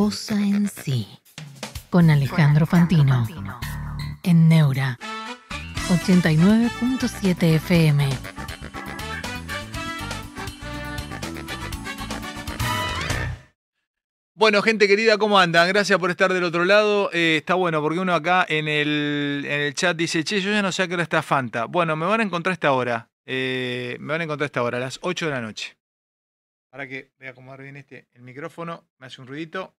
cosa en sí. Con Alejandro Fantino. En Neura. 89.7 FM. Bueno, gente querida, ¿cómo andan? Gracias por estar del otro lado. Eh, está bueno, porque uno acá en el, chat dice, che, yo ya no sé a qué hora está Fanta. Bueno, me van a encontrar esta hora. Eh, me van a encontrar esta hora, a las 8 de la noche. Ahora que voy a acomodar bien este el micrófono, me hace un ruidito.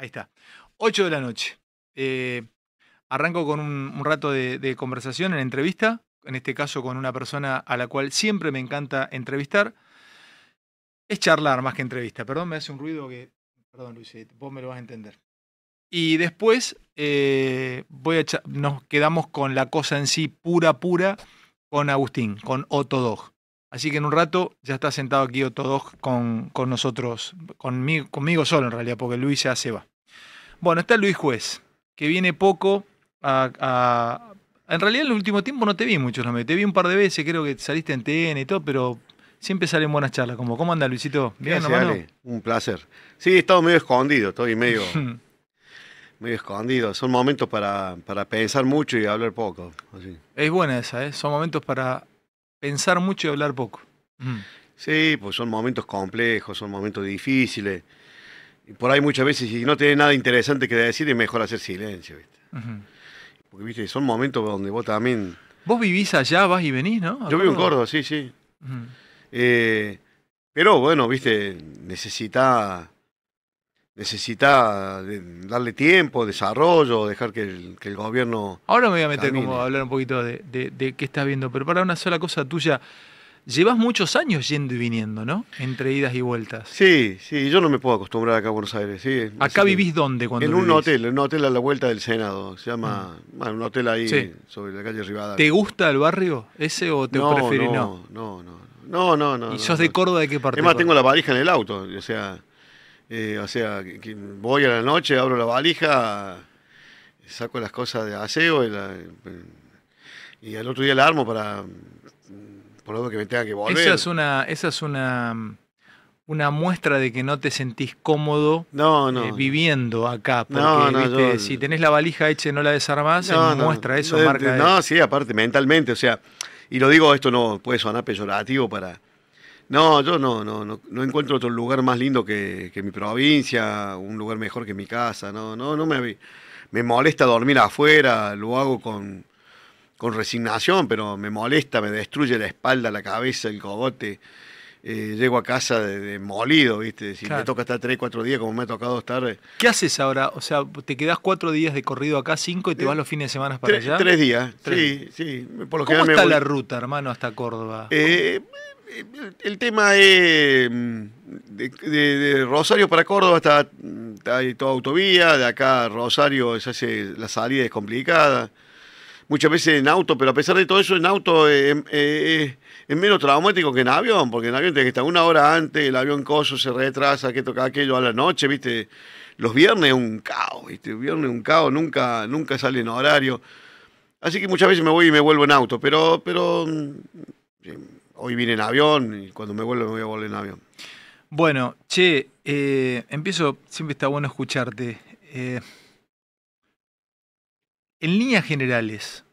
Ahí está. 8 de la noche. Eh, arranco con un, rato de, conversación en entrevista, en este caso con una persona a la cual siempre me encanta entrevistar. Es charlar más que entrevista. Perdón, me hace un ruido que... Perdón, Luis, eh, vos me lo vas a entender. Y después eh, voy a nos quedamos con la cosa en sí pura, pura, con Agustín, con Otodog. Así que en un rato ya está sentado aquí Otodog con, con nosotros, conmigo solo en realidad, porque Luis ya se va. Bueno, está Luis Juez, que viene poco a, en realidad en el último tiempo no te vi mucho, no me te vi un par de veces, creo que saliste en TN y todo, pero siempre salen buenas charlas. Como, ¿Cómo anda Luisito? Bien, Gracias, Un placer. Sí, he estado medio escondido, estoy medio, medio escondido. Son momentos para, para, pensar mucho y hablar poco. Es buena esa, ¿eh? son momentos para pensar mucho y hablar poco. Mm. Sí, pues son momentos complejos, son momentos difíciles por ahí muchas veces, si no tenés nada interesante que decir, es mejor hacer silencio, ¿viste? Porque, ¿viste? Son momentos donde vos también... Vos vivís allá, vas y venís, ¿no? Yo vivo en Córdoba, sí, sí. Eh, pero bueno, ¿viste? Necesita... Necesita darle tiempo, desarrollo, dejar que el, gobierno... Ahora me voy a meter como a hablar un poquito de, de qué estás viendo, pero para una sola cosa tuya llevas muchos años yendo y viniendo, ¿no? Entre idas y vueltas. Sí, sí, yo no me puedo acostumbrar acá a Buenos Aires. ¿sí? ¿Acá vivís dónde? Cuando en un hotel, en un hotel a la vuelta del Senado. Se llama, ah. bueno, un hotel ahí sobre la calle Rivadavia. ¿Te gusta el barrio ese o te prefieres no? No, no, no. No, no, no. ¿Y sos de Córdoba de qué parte? Es más, tengo la valija en el auto. O sea, eh, o sea voy a la noche, abro la valija, saco las cosas de aseo y, eh, y al otro día la armo para que me tenga que volver. Esa es una, esa es una, una muestra de que no te sentís cómodo eh, viviendo acá. Porque si tenés la valija hecha y no la desarmás, muestra eso, marca. No, sí, aparte, mentalmente, o sea, y lo digo, esto no puede sonar peyorativo para. No, yo no, no, no, no encuentro otro lugar más lindo que, que mi provincia, un lugar mejor que mi casa, no, no, no me, me molesta dormir afuera, lo hago con, con resignación, pero me molesta, me destruye la espalda, la cabeza, el cogote. Eh, llego a casa de de ¿viste? Si me toca estar tres, cuatro días, como me ha tocado estar. Eh. ¿Qué haces ahora? O sea, te quedas cuatro días de corrido acá, cinco, y te eh, vas los fines de semana para allá. Tres días, sí, sí. Por lo ¿Cómo está me la ruta, hermano, hasta Córdoba? el tema es mm, de, Rosario para Córdoba está, toda autovía, de acá a Rosario hace, la salida es complicada muchas veces en auto, pero a pesar de todo eso, en auto eh, em, eh, es menos traumático que en avión, porque en avión tenés que estar una hora antes, el avión coso se retrasa, que toca aquello a la noche, ¿viste? Los viernes un caos, ¿viste? Viernes un caos, nunca, nunca sale en horario. Así que muchas veces me voy y me vuelvo en auto, pero, pero mm, hoy vine en avión y cuando me vuelvo me voy a volver en avión. Bueno, che, eh, empiezo, siempre está bueno escucharte en líneas generales,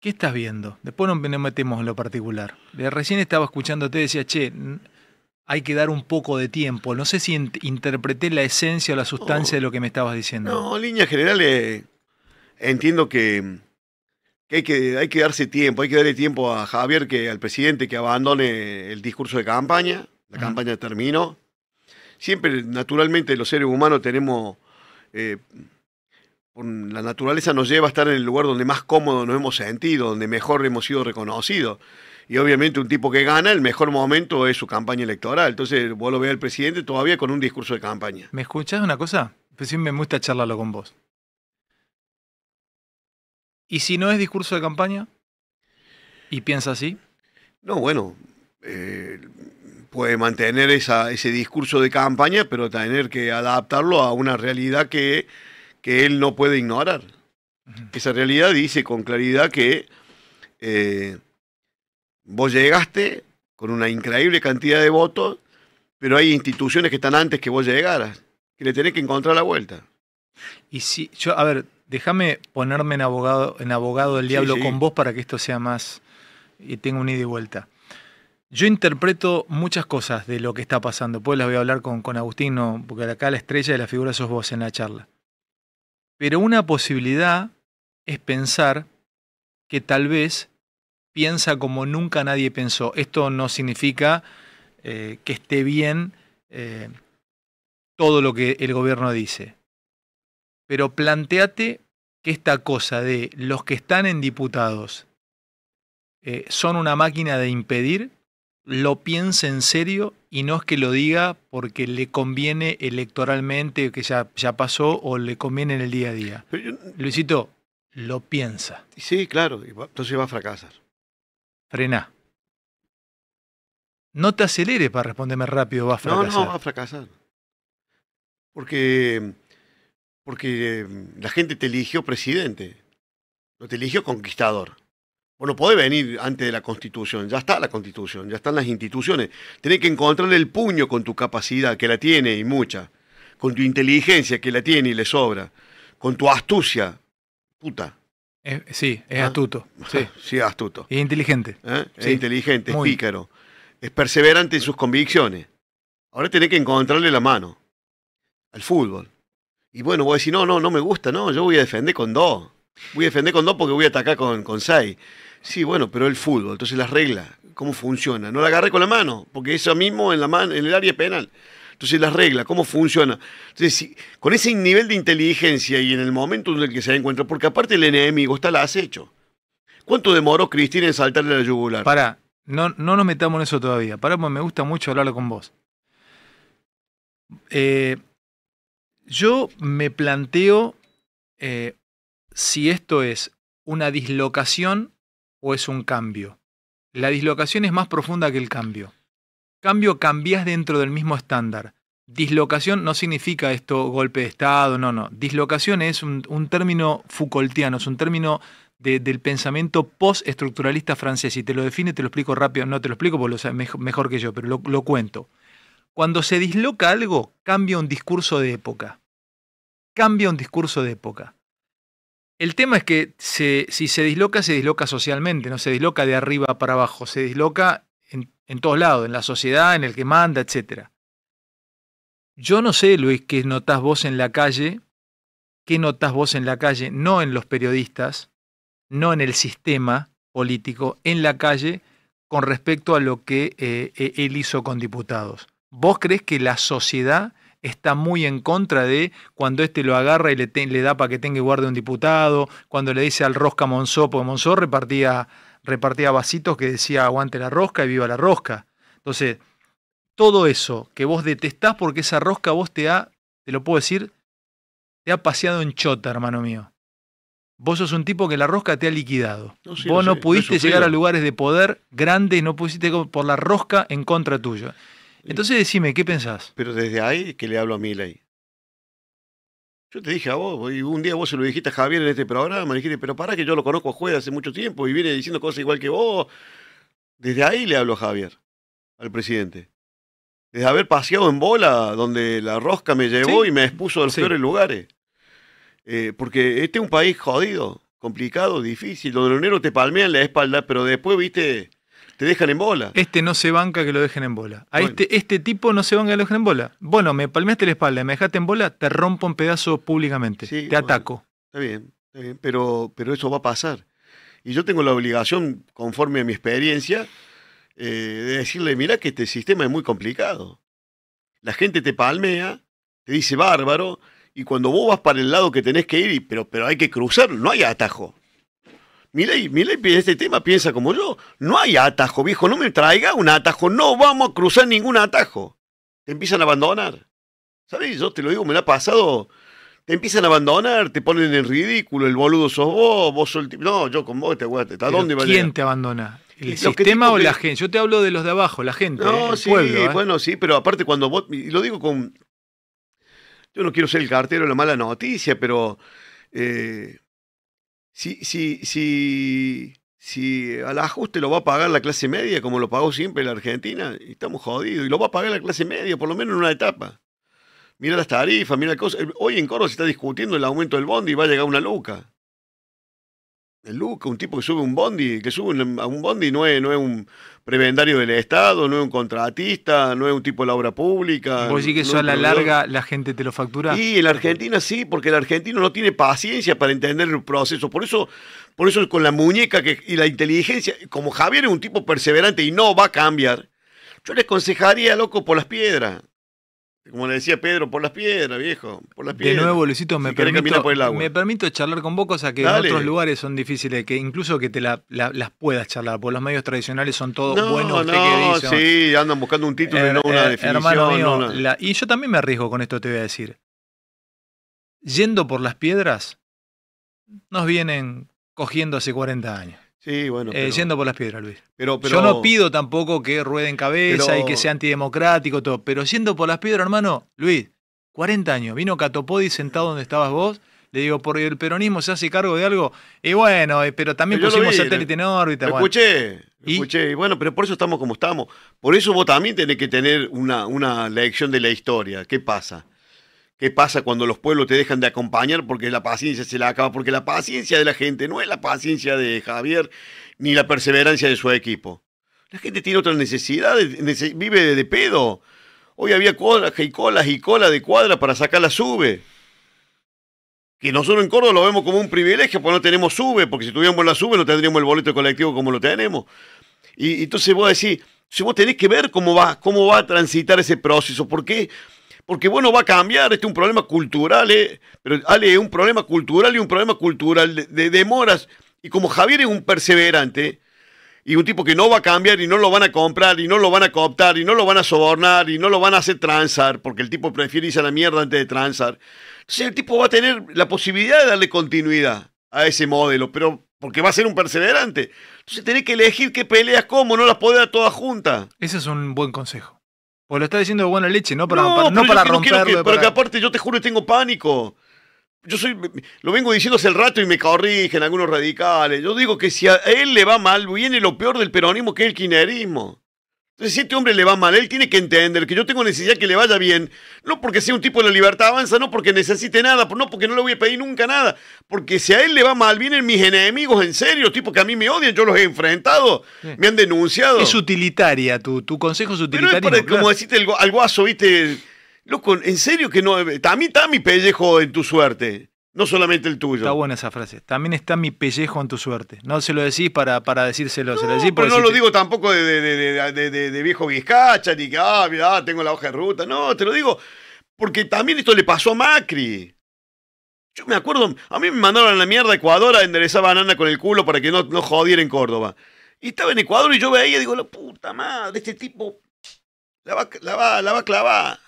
¿qué estás viendo? Después nos metemos en lo particular. recién estaba escuchándote, decía, che, mm, hay que dar un poco de tiempo. No sé si interpreté la esencia o la sustancia de lo que me estabas diciendo. No, en líneas generales entiendo que, hay que, hay que darse tiempo, hay que darle tiempo a Javier, que al presidente, que abandone el discurso de campaña, la campaña terminó. Siempre, naturalmente, los seres humanos tenemos eh, la naturaleza nos lleva a estar en el lugar donde más cómodo nos hemos sentido, donde mejor hemos sido reconocidos. Y obviamente un tipo que gana, el mejor momento es su campaña electoral. Entonces vos lo ves al presidente todavía con un discurso de campaña. ¿Me escuchas una cosa? Pues sí me gusta charlarlo con vos. ¿Y si no es discurso de campaña? ¿Y piensa así? No, bueno, eh, puede mantener ese discurso de campaña, pero tener que adaptarlo a una realidad que que él no puede ignorar. Esa realidad dice con claridad que eh, vos llegaste con una increíble cantidad de votos, pero hay instituciones que están antes que vos llegaras, que le tenés que encontrar la vuelta. Y si, yo, a ver, déjame ponerme en abogado, en abogado del diablo con vos para que esto sea más y tenga un ida y vuelta. Yo interpreto muchas cosas de lo que está pasando. Después pues las voy a hablar con, con Agustín, porque acá la estrella de la figura sos vos en la charla. Pero una posibilidad es pensar que tal vez piensa como nunca nadie pensó. Esto no significa eh, que esté bien eh, todo lo que el gobierno dice. Pero planteate que esta cosa de los que están en diputados eh, son una máquina de impedir lo piense en serio y no es que lo diga porque le conviene electoralmente, que ya, ya pasó, o le conviene en el día a día. Luisito, lo piensa. Sí, claro, entonces va a fracasar. Frená. No te aceleres para responderme rápido, va a fracasar. No, no, va a fracasar. Porque, porque eh, la gente te eligió presidente, no te eligió conquistador. Bueno, puede venir antes de la constitución, ya está la constitución, ya están las instituciones. Tenés que encontrarle el puño con tu capacidad, que la tiene y mucha, con tu inteligencia, que la tiene y le sobra, con tu astucia, puta. Eh, sí, es ah. astuto. Sí. sí, es astuto. Es inteligente. ¿Eh? Es inteligente, es pícaro, es perseverante en sus convicciones. Ahora tenés que encontrarle la mano al fútbol. Y bueno, voy a decir, no, no, no me gusta, no, yo voy a defender con dos. Voy a defender con dos porque voy a atacar con, con seis. Sí, bueno, pero el fútbol, entonces las reglas, cómo funciona. No la agarré con la mano, porque eso mismo en la mano, en el área penal. Entonces las reglas, cómo funciona. Entonces, con ese nivel de inteligencia y en el momento en el que se encuentra, porque aparte el enemigo está la acecho. ¿Cuánto demoró Cristina en saltarle la yugular? Pará, no, no nos metamos en eso todavía. Pará, porque me gusta mucho hablarlo con vos. Eh, yo me planteo eh, si esto es una dislocación o es un cambio. La dislocación es más profunda que el cambio. Cambio cambias dentro del mismo estándar. Dislocación no significa esto golpe de Estado, no, no. Dislocación es un, término Foucaultiano, es un término del pensamiento postestructuralista francés. Y te lo define, te lo explico rápido, no te lo explico porque lo sabes mejor que yo, pero lo cuento. Cuando se disloca algo, cambia un discurso de época. Cambia un discurso de época. El tema es que si se disloca, se disloca socialmente, no se disloca de arriba para abajo, se disloca en, todos lados, en la sociedad, en el que manda, etc. Yo no sé, Luis, qué notas vos en la calle, qué notas vos en la calle, no en los periodistas, no en el sistema político, en la calle, con respecto a lo que eh, eh, él hizo con diputados. ¿Vos crees que la sociedad está muy en contra de cuando este lo agarra y le, le da para que tenga y guarde un diputado, cuando le dice al Rosca Monzó, porque Monzó repartía, repartía vasitos que decía aguante la rosca y viva la rosca. Entonces, todo eso que vos detestás porque esa rosca vos te ha, te lo puedo decir, te ha paseado en chota, hermano mío. Vos sos un tipo que la rosca te ha liquidado. vos no, pudiste llegar a lugares de poder grandes, no pudiste por la rosca en contra tuyo. Entonces decime, ¿qué pensás? Pero desde ahí que le hablo a Miley. Yo te dije a vos, y un día vos se lo dijiste a Javier en este programa, le dijiste, pero para que yo lo conozco a Juez hace mucho tiempo y viene diciendo cosas igual que vos. Desde ahí le hablo a Javier, al presidente. Desde haber paseado en bola, donde la rosca me llevó y me expuso a los peores lugares. Eh, porque este es un país jodido, complicado, difícil, donde los negros te palmean la espalda, pero después, viste, te dejan en bola. Este no se banca que lo dejen en bola. A este, este tipo no se banca que lo dejen en bola. Bueno, me palmeaste la espalda, me dejaste en bola, te rompo un pedazo públicamente. Sí, te ataco. Está bien, pero, pero eso va a pasar. Y yo tengo la obligación, conforme a mi experiencia, eh, de decirle, mirá que este sistema es muy complicado. La gente te palmea, te dice bárbaro, y cuando vos vas para el lado que tenés que ir, pero, pero hay que cruzar, no hay atajo. Milei, Milei en este tema piensa como yo. No hay atajo, viejo, no me traiga un atajo. No vamos a cruzar ningún atajo. Te empiezan a abandonar. ¿Sabes? Yo te lo digo, me lo ha pasado. Te empiezan a abandonar, te ponen en ridículo, el boludo sos vos, vos sos el tipo. No, yo con vos te aguante. ¿A dónde ¿Quién te abandona? ¿El sistema o la gente? Yo te hablo de los de abajo, la gente. No, eh, sí, eh. bueno, sí, pero aparte cuando vos. Y lo digo con. Yo no quiero ser el cartero de la mala noticia, pero. Eh, si, si, si, si al ajuste lo va a pagar la clase media, como lo pagó siempre la Argentina, estamos jodidos. Y lo va a pagar la clase media, por lo menos en una etapa. Mira las tarifas, mira las cosas. Hoy en Coro se está discutiendo el aumento del bond y va a llegar una loca el Luca, un tipo que sube un bondi, que sube a un bondi no es, no es un prebendario del Estado, no es un contratista, no es un tipo de la obra pública. ¿Vos decís que eso a la larga la gente te lo factura? Y en la Argentina sí, porque el argentino no tiene paciencia para entender el proceso. Por eso, por eso con la muñeca y la inteligencia, como Javier es un tipo perseverante y no va a cambiar, yo le aconsejaría, loco, por las piedras. Como le decía Pedro, por las piedras, viejo, por las De nuevo, Luisito, me, permito, me permito charlar con vos, cosa que en otros lugares son difíciles, que incluso que te las puedas charlar, por los medios tradicionales son todos buenos. sí, andan buscando un título y no una definición. y yo también me arriesgo con esto, te voy a decir. Yendo por las piedras, nos vienen cogiendo hace 40 años. Sí, eh, yendo por las piedras, Luis. Pero, Yo no pido tampoco que rueden cabeza y que sea antidemocrático, todo. Pero yendo por las piedras, hermano, Luis, 40 años. Vino Catopodi sentado donde estabas vos. Le digo, por el peronismo se hace cargo de algo. Y bueno, eh, pero también podemos pusimos el satélite en órbita. bueno. escuché, escuché. Y bueno, pero por eso estamos como estamos. Por eso vos también tenés que tener una, una lección de la historia. ¿Qué pasa? qué pasa cuando los pueblos te dejan de acompañar porque la paciencia se la acaba, porque la paciencia de la gente no es la paciencia de Javier ni la perseverancia de su equipo. La gente tiene otras necesidades, vive de pedo. Hoy había colas y colas y colas de cuadra para sacar la sube. Que nosotros en Córdoba lo vemos como un privilegio, porque no tenemos sube, porque si tuviéramos la sube no tendríamos el boleto colectivo como lo tenemos. Y entonces vos decís, si vos tenés que ver cómo va, cómo va a transitar ese proceso, ¿Por qué? porque bueno, va a cambiar, este es un problema cultural, eh. pero Ale es un problema cultural y un problema cultural de, demoras. Y como Javier es un perseverante y un tipo que no va a cambiar y no lo van a comprar y no lo van a cooptar y no lo van a sobornar y no lo van a hacer transar, porque el tipo prefiere irse a la mierda antes de transar. Entonces el tipo va a tener la posibilidad de darle continuidad a ese modelo, pero porque va a ser un perseverante. Entonces tenés que elegir qué peleas, cómo, no las podés dar todas juntas. Ese es un buen consejo o pues lo está diciendo de buena leche, no para, no, para, no romperlo. que, aparte yo te juro que tengo pánico. Yo soy, lo vengo diciendo hace el rato y me corrigen algunos radicales. Yo digo que si a él le va mal, viene lo peor del peronismo que es el kirchnerismo. Entonces, si a este hombre le va mal, él tiene que entender que yo tengo necesidad que le vaya bien, no porque sea un tipo de la libertad avanza, no porque necesite nada, pues no porque no le voy a pedir nunca nada, porque si a él le va mal, vienen mis enemigos en serio, tipo que a mí me odian, yo los he enfrentado, me han denunciado. Es utilitaria, tu, tu consejo es utilitario. Pero es para, como decirte al guaso, viste, loco, en serio que no, eh, a mí está mi pellejo en tu suerte. No solamente el tuyo. Está buena esa frase. También está mi pellejo en tu suerte. No se lo decís para, para decírselo. lo pero no lo digo tampoco de, viejo Vizcacha, ni que, ah, mira tengo la hoja de ruta. No, te lo digo porque también esto le pasó a Macri. Yo me acuerdo, a mí me mandaron a la mierda a Ecuador a enderezar banana con el culo para que no, no jodiera en Córdoba. Y estaba en Ecuador y yo veía y digo, la puta madre, este tipo la va, la va, la va a clavar.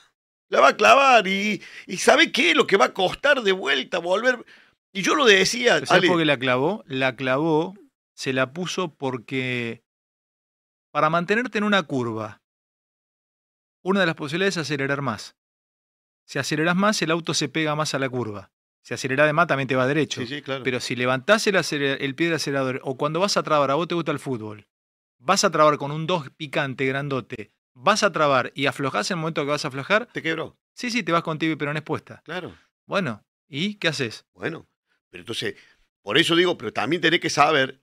La va a clavar y, y ¿sabe qué? Lo que va a costar de vuelta volver. Y yo lo decía. ¿Sabes por qué la clavó? La clavó, se la puso porque para mantenerte en una curva, una de las posibilidades es acelerar más. Si aceleras más, el auto se pega más a la curva. Si acelera de más, también te va derecho. Pero si levantás el, el pie del acelerador o cuando vas a trabar, a vos te gusta el fútbol, vas a trabar con un 2 picante grandote, vas a trabar y aflojas en el momento que vas a aflojar. Te quebró. Sí, sí, te vas con pero no es puesta. Claro. Bueno, ¿y qué haces? Bueno, pero entonces, por eso digo, pero también tenés que saber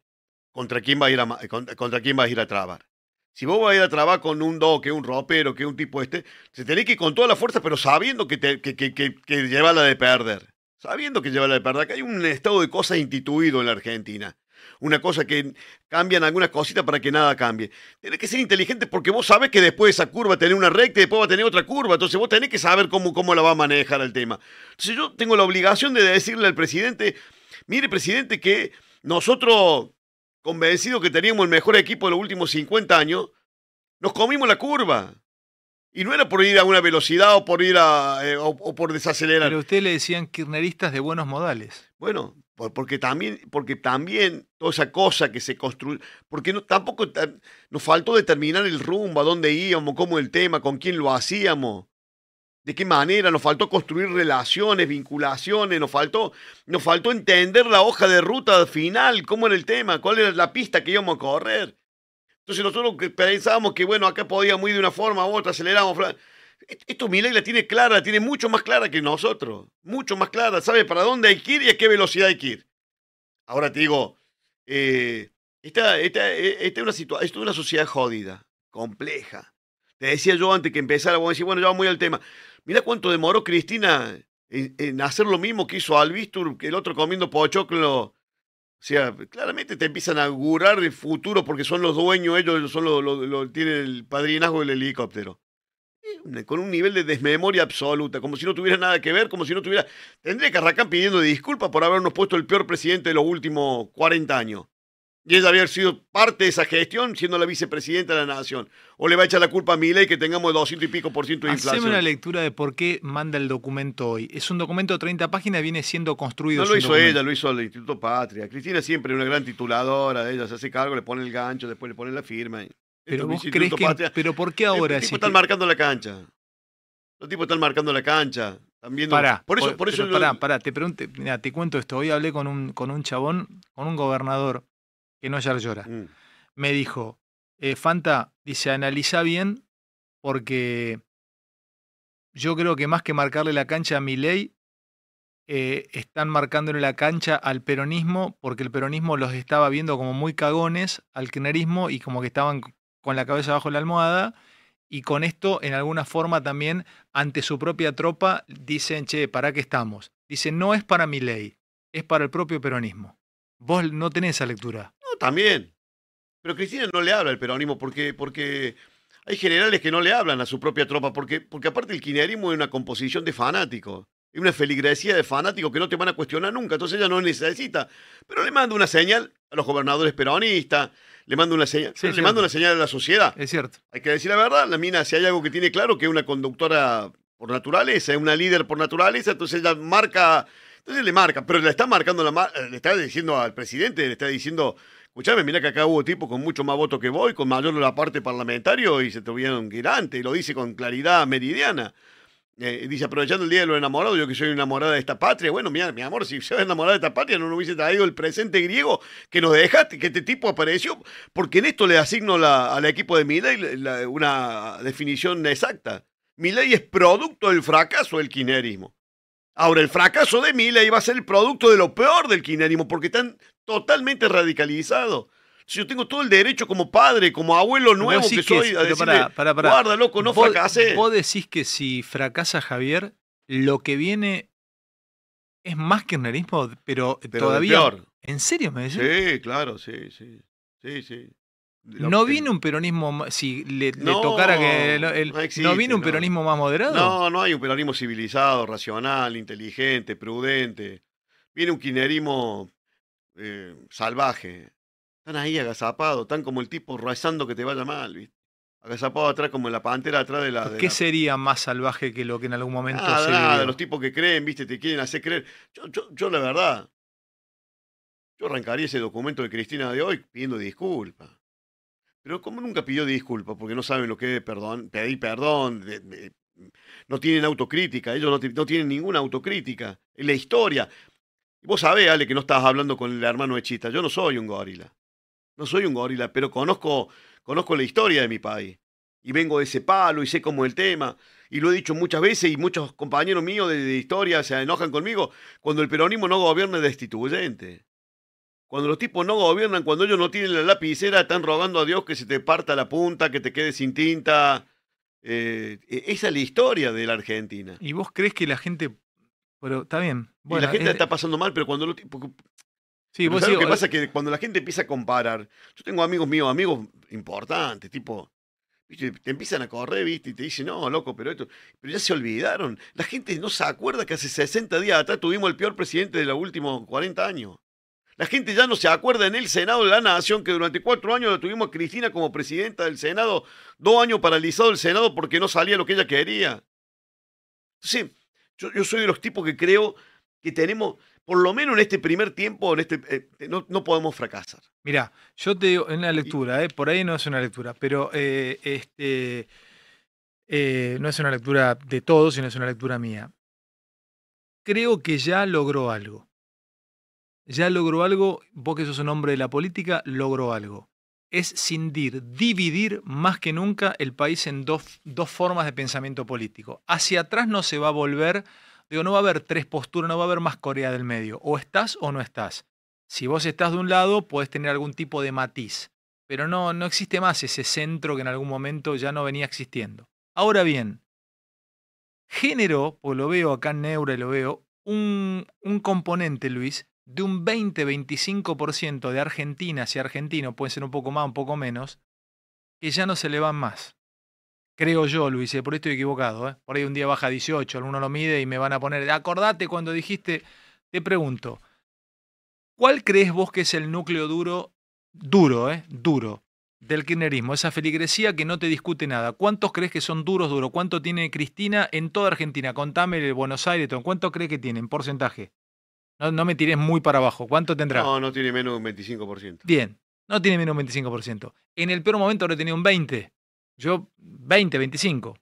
contra quién vas a ir a, eh, contra, quién vas a, ir a trabar. Si vos vas a ir a trabar con un doque, un ropero, que un tipo este, se tenés que ir con toda la fuerza, pero sabiendo que, te, que, lleva la de perder. Sabiendo que lleva la de perder. que hay un estado de cosas instituido en la Argentina una cosa que cambian algunas cositas para que nada cambie. Tienes que ser inteligente porque vos sabés que después de esa curva tener una recta y después va a tener otra curva. Entonces vos tenés que saber cómo, cómo la va a manejar el tema. Entonces yo tengo la obligación de decirle al presidente, mire presidente, que nosotros, convencidos que teníamos el mejor equipo de los últimos 50 años, nos comimos la curva. Y no era por ir a una velocidad o por ir a eh, o, por desacelerar. Pero a usted le decían kirneristas de buenos modales. Bueno, porque también, porque también toda esa cosa que se construyó, porque no, tampoco nos faltó determinar el rumbo, a dónde íbamos, cómo el tema, con quién lo hacíamos, de qué manera, nos faltó construir relaciones, vinculaciones, nos faltó, nos faltó entender la hoja de ruta final, cómo era el tema, cuál era la pista que íbamos a correr. Entonces nosotros pensábamos que, bueno, acá podíamos ir de una forma u otra, acelerábamos, e-, esto ley, la tiene clara, tiene mucho más clara que nosotros, mucho más clara, sabe para dónde hay que ir y a qué velocidad hay que ir. Ahora te digo, eh, esta, esta, e-, es una situación, es una sociedad jodida, compleja. Te decía yo antes que empezara, a decir bueno, ya vamos al tema. Mira cuánto demoró Cristina en, hacer lo mismo que hizo Albistur, que el otro comiendo pochoclo. O sea, claramente te empiezan a augurar el futuro porque son los dueños, ellos son los, tienen el padrinazgo del helicóptero con un nivel de desmemoria absoluta, como si no tuviera nada que ver, como si no tuviera... Tendría que arrancar pidiendo disculpas por habernos puesto el peor presidente de los últimos 40 años. Y ella había sido parte de esa gestión, siendo la vicepresidenta de la nación. O le va a echar la culpa a Miley que tengamos 200 y pico por ciento de inflación. Haceme una lectura de por qué manda el documento hoy. Es un documento de 30 páginas, viene siendo construido. No lo hizo ella, lo hizo el Instituto Patria. Cristina siempre es una gran tituladora, ella se hace cargo, le pone el gancho, después le pone la firma. Pero vos crees que. Pero ¿por qué ahora? Los tipos están marcando la cancha. Los tipos están marcando la cancha. También. Pará, por eso, por, eso pará, te pregunto, te cuento esto. Hoy hablé con un, con un chabón, con un gobernador que no ya llora. Mm. Me dijo, eh, Fanta, dice, analiza bien porque yo creo que más que marcarle la cancha a mi ley, eh, están marcándole la cancha al peronismo porque el peronismo los estaba viendo como muy cagones al kirchnerismo y como que estaban con la cabeza bajo la almohada y con esto en alguna forma también ante su propia tropa dicen, che, ¿para qué estamos? Dicen, no es para mi ley, es para el propio peronismo. Vos no tenés esa lectura. No, también. Pero Cristina no le habla al peronismo porque, porque hay generales que no le hablan a su propia tropa, porque, porque aparte el kirchnerismo es una composición de fanáticos. Es una feligresía de fanáticos que no te van a cuestionar nunca, entonces ella no necesita. Pero le manda una señal a los gobernadores peronistas, le mando una señal, le una señal a la sociedad. Es cierto. Hay que decir la verdad, la mina, si hay algo que tiene claro, que es una conductora por naturaleza, es una líder por naturaleza, entonces ella marca, entonces le marca, pero le está marcando la eh, le está diciendo al presidente, le está diciendo, escuchame, mira que acá hubo tipo con mucho más voto que voy con mayor la parte parlamentaria y se tuvieron que y lo dice con claridad meridiana. Eh, dice, aprovechando el día de los enamorados, yo que soy enamorada de esta patria. Bueno, mira, mi amor, si yo enamorada de esta patria, no nos hubiese traído el presente griego que nos dejaste, que este tipo apareció, porque en esto le asigno al equipo de Milley una definición exacta. Milley es producto del fracaso del kinerismo Ahora, el fracaso de Milley va a ser el producto de lo peor del kinerismo porque están totalmente radicalizados. Si yo tengo todo el derecho como padre, como abuelo nuevo que soy, a para, para, guarda, loco, no fracasé. Vos decís que si fracasa Javier, lo que viene es más que un pero, pero todavía... Peor. ¿En serio me decís? Sí, claro, sí, sí. Sí, sí. no viene un peronismo, si le, le tocara que... no, viene un peronismo más moderado? No, no hay un peronismo civilizado, racional, inteligente, prudente. Viene un kirchnerismo eh, salvaje, están ahí agazapados, están como el tipo rezando que te vaya mal, ¿viste? Agazapado atrás, como la pantera atrás de la. ¿Qué sería más salvaje que lo que en algún momento ah, se nada, de los tipos que creen, ¿viste? Te quieren hacer creer. Yo, yo, la verdad, yo arrancaría ese documento de Cristina de hoy pidiendo disculpas. Pero como nunca pidió disculpas, porque no saben lo que es perdón, pedir perdón, no tienen autocrítica, ellos no, tienen ninguna autocrítica. Es la historia. Vos sabés, Ale, que no estás hablando con el hermano de Yo no soy un gorila. No soy un gorila, pero conozco, conozco la historia de mi país. Y vengo de ese palo y sé cómo es el tema. Y lo he dicho muchas veces y muchos compañeros míos de, historia se enojan conmigo cuando el peronismo no gobierna destituyente. Cuando los tipos no gobiernan, cuando ellos no tienen la lapicera, están rogando a Dios que se te parta la punta, que te quedes sin tinta. Eh, e, esa es la historia de la Argentina. ¿Y vos crees que la gente... Pero está bien. la gente está pasando mal, pero cuando... Los... Sí, lo que eh, pasa es que cuando la gente empieza a comparar, yo tengo amigos míos, amigos importantes, tipo, te empiezan a correr, ¿viste? Y te dicen, no, loco, pero esto. Pero ya se olvidaron. La gente no se acuerda que hace 60 días atrás tuvimos el peor presidente de los últimos 40 años. La gente ya no se acuerda en el Senado de la Nación que durante cuatro años tuvimos a Cristina como presidenta del Senado, dos años paralizado el Senado porque no salía lo que ella quería. sí yo, yo soy de los tipos que creo que tenemos, por lo menos en este primer tiempo, en este, eh, no, podemos fracasar. Mira, yo te digo, en la lectura, eh, por ahí no es una lectura, pero eh, este, no es una lectura de todos, sino es una lectura mía. Creo que ya logró algo. Ya logró algo, vos que sos un hombre de la política, logró algo. Es cindir, dividir más que nunca el país en dos, dos formas de pensamiento político. Hacia atrás no se va a volver Digo, no va a haber tres posturas, no va a haber más Corea del Medio. O estás o no estás. Si vos estás de un lado, podés tener algún tipo de matiz. Pero no, no existe más ese centro que en algún momento ya no venía existiendo. Ahora bien, género pues lo veo acá en Neura y lo veo, un, un componente, Luis, de un 20-25% de argentinas y argentinos, puede ser un poco más, un poco menos, que ya no se le van más. Creo yo, Luis, eh, por esto estoy equivocado. Eh. Por ahí un día baja 18, alguno lo mide y me van a poner. Acordate cuando dijiste, te pregunto, ¿cuál crees vos que es el núcleo duro, duro, eh, duro, del kirchnerismo? Esa feligresía que no te discute nada. ¿Cuántos crees que son duros, duros? ¿Cuánto tiene Cristina en toda Argentina? Contame el Buenos Aires, ¿cuánto crees que tiene en porcentaje? No, me tires muy para abajo. ¿Cuánto tendrá? No, no tiene menos de un 25%. Bien, no tiene menos un 25%. En el peor momento lo tenido un 20%. Yo, 20, 25.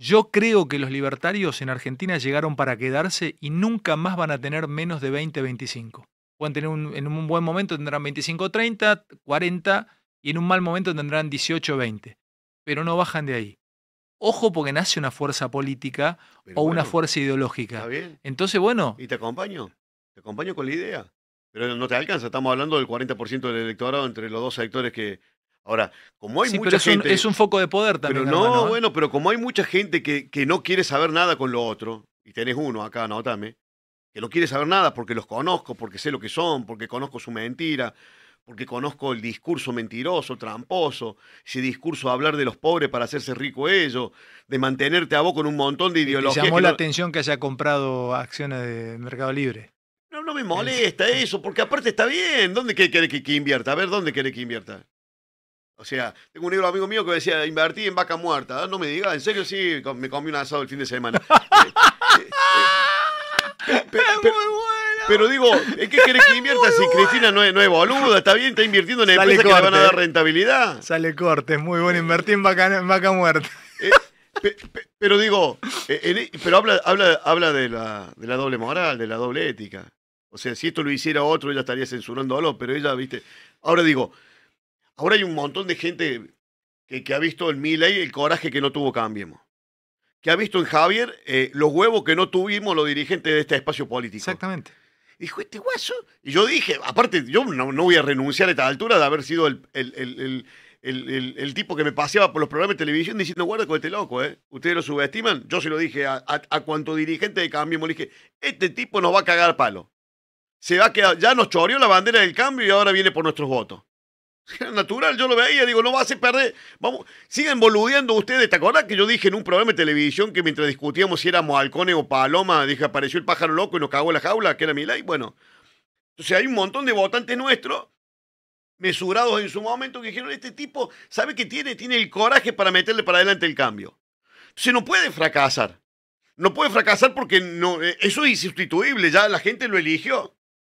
Yo creo que los libertarios en Argentina llegaron para quedarse y nunca más van a tener menos de 20, 25. Pueden tener en un buen momento tendrán 25, 30, 40 y en un mal momento tendrán 18, 20. Pero no bajan de ahí. Ojo porque nace una fuerza política o una fuerza ideológica. Está bien. Entonces, bueno. Y te acompaño. Te acompaño con la idea. Pero no te alcanza. Estamos hablando del 40% del electorado entre los dos sectores que Ahora, como hay mucha gente. es un foco de poder también. Pero no, bueno, pero como hay mucha gente que, que, no quiere saber nada con lo otro, y tenés uno acá, anótame, que no quiere saber nada porque los conozco, porque sé lo que son, porque conozco su mentira, porque conozco el discurso mentiroso, tramposo, ese discurso de hablar de los pobres para hacerse rico ellos, de mantenerte a vos con un montón de ideologías. Llamó la atención que haya comprado acciones de Mercado Libre. No, no me molesta eso, porque aparte está bien. ¿Dónde quiere que, invierta? A ver, ¿dónde quiere que invierta? O sea, tengo un negro amigo mío que decía, invertí en vaca muerta. Ah, no me digas, en serio sí, me comí un asado el fin de semana. pero digo, ¿en qué querés que invierta si Cristina no es, no es boluda? Está bien, está invirtiendo en empresas que le van a dar rentabilidad. Sale corte, es muy bueno invertir en vaca, muerta. Eh, pero digo, eh, e, pero habla, habla, habla de, la, de la doble moral, de la doble ética. O sea, si esto lo hiciera otro, ella estaría censurando a los pero ella, viste. Ahora digo, Ahora hay un montón de gente que, ha visto en Miley el coraje que no tuvo Cambiemos. Que ha visto en Javier eh, los huevos que no tuvimos los dirigentes de este espacio político. Exactamente. Dijo, este guaso. Y yo dije, aparte, yo no, voy a renunciar a esta altura de haber sido el, el, el, tipo que me paseaba por los programas de televisión diciendo, guarda con este loco, ¿eh? Ustedes lo subestiman. Yo se lo dije a, a, cuanto dirigente de Cambiemos. Le dije, este tipo nos va a cagar palo. Se va a quedar, ya nos choreó la bandera del cambio y ahora viene por nuestros votos. Natural, yo lo veía, digo, no va a perder. Vamos, sigan boludeando ustedes. ¿Te acordás que yo dije en un programa de televisión que mientras discutíamos si éramos halcones o paloma, dije, apareció el pájaro loco y nos cagó la jaula, que era mi ley? Bueno, entonces hay un montón de votantes nuestros, mesurados en su momento, que dijeron, este tipo, ¿sabe que tiene? Tiene el coraje para meterle para adelante el cambio. Entonces no puede fracasar. No puede fracasar porque no, eh, eso es insustituible, ya la gente lo eligió.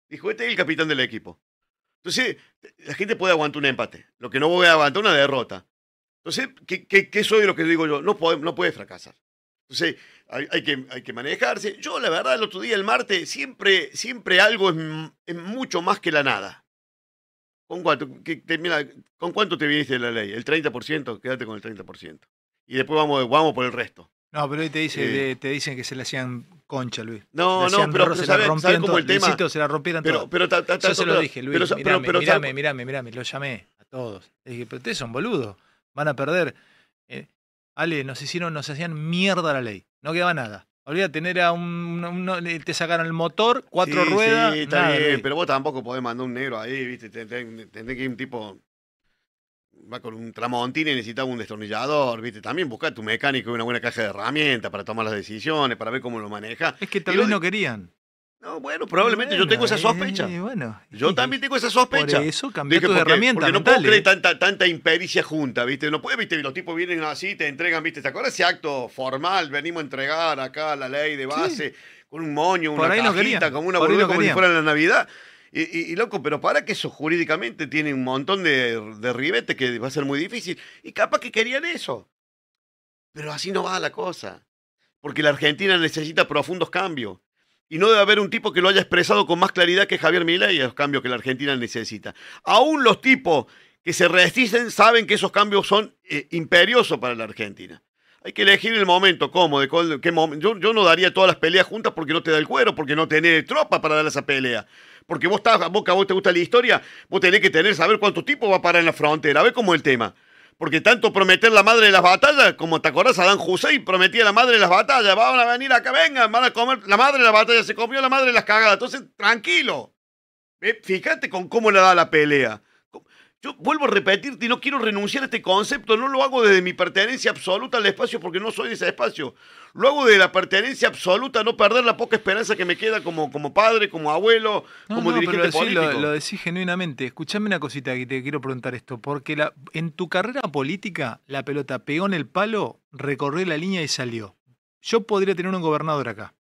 Dijo, este es el capitán del equipo. Entonces, la gente puede aguantar un empate. Lo que no voy a aguantar una derrota. Entonces, ¿qué, qué, qué soy lo que digo yo? No puede, no fracasar. Entonces, hay, hay, que, hay que manejarse. Yo, la verdad, el otro día, el martes, siempre, siempre algo es, mucho más que la nada. ¿Con cuánto, ¿Con cuánto te viniste de la ley? ¿El 30%? Quédate con el 30%. Y después vamos, vamos por el resto. No, pero hoy te, eh. te dicen que se le hacían concha, Luis. No, no, pero, no. se la rompieron cómo el tema? se la rompieron todo. Yo se lo dije, Luis, pero, mirame, pero, mirame, mirame, lo llamé a todos. Le dije, pero ustedes son boludos, van a perder. Eh, Ale, nos hicieron, nos hacían mierda la ley, no quedaba nada. Olvídate, tener a un, te sacaron el motor, cuatro ruedas. Sí, está bien, pero vos tampoco podés mandar un negro ahí, viste, tenés que ir un tipo va con un tramontín y necesitaba un destornillador, ¿viste? También busca tu mecánico y una buena caja de herramientas para tomar las decisiones, para ver cómo lo maneja. Es que tal vez no querían. No, bueno, probablemente yo tengo esa sospecha. Eh, bueno. Yo también tengo esa sospecha. Por eso cambié tus herramientas. Porque no puedo creer eh. tanta, tanta impericia junta, ¿viste? No puede, ¿viste? Los tipos vienen así, te entregan, ¿viste? ¿Te acuerdas ese acto formal? Venimos a entregar acá la ley de base con un moño, una cajita, como una bolita como si fuera la Navidad. Y, loco, pero para que eso jurídicamente tiene un montón de, ribetes que va a ser muy difícil. Y capaz que querían eso. Pero así no va la cosa. Porque la Argentina necesita profundos cambios. Y no debe haber un tipo que lo haya expresado con más claridad que Javier Milei los cambios que la Argentina necesita. Aún los tipos que se resisten saben que esos cambios son eh, imperiosos para la Argentina. Hay que elegir el momento cómo, de Yo, no daría todas las peleas juntas porque no te da el cuero, porque no tenés tropa para dar esa pelea. Porque vos estás, vos, a vos te gusta la historia, vos tenés que tener, saber cuánto tipo va a parar en la frontera. A ver cómo el tema. Porque tanto prometer la madre de las batallas, como te acordás, Adán Hussein prometía la madre de las batallas, van a venir acá, vengan, van a comer. La madre de las batallas se comió la madre de las cagadas. Entonces, tranquilo. fíjate con cómo le da la pelea. Yo vuelvo a repetirte y no quiero renunciar a este concepto, no lo hago desde mi pertenencia absoluta al espacio porque no soy de ese espacio luego de la pertenencia absoluta, no perder la poca esperanza que me queda como, como padre, como abuelo, como dirigente político. Lo, decís genuinamente. Escuchame una cosita que te quiero preguntar esto, porque en tu carrera política, la pelota pegó en el palo, recorrió la línea y salió. Yo podría tener un gobernador acá.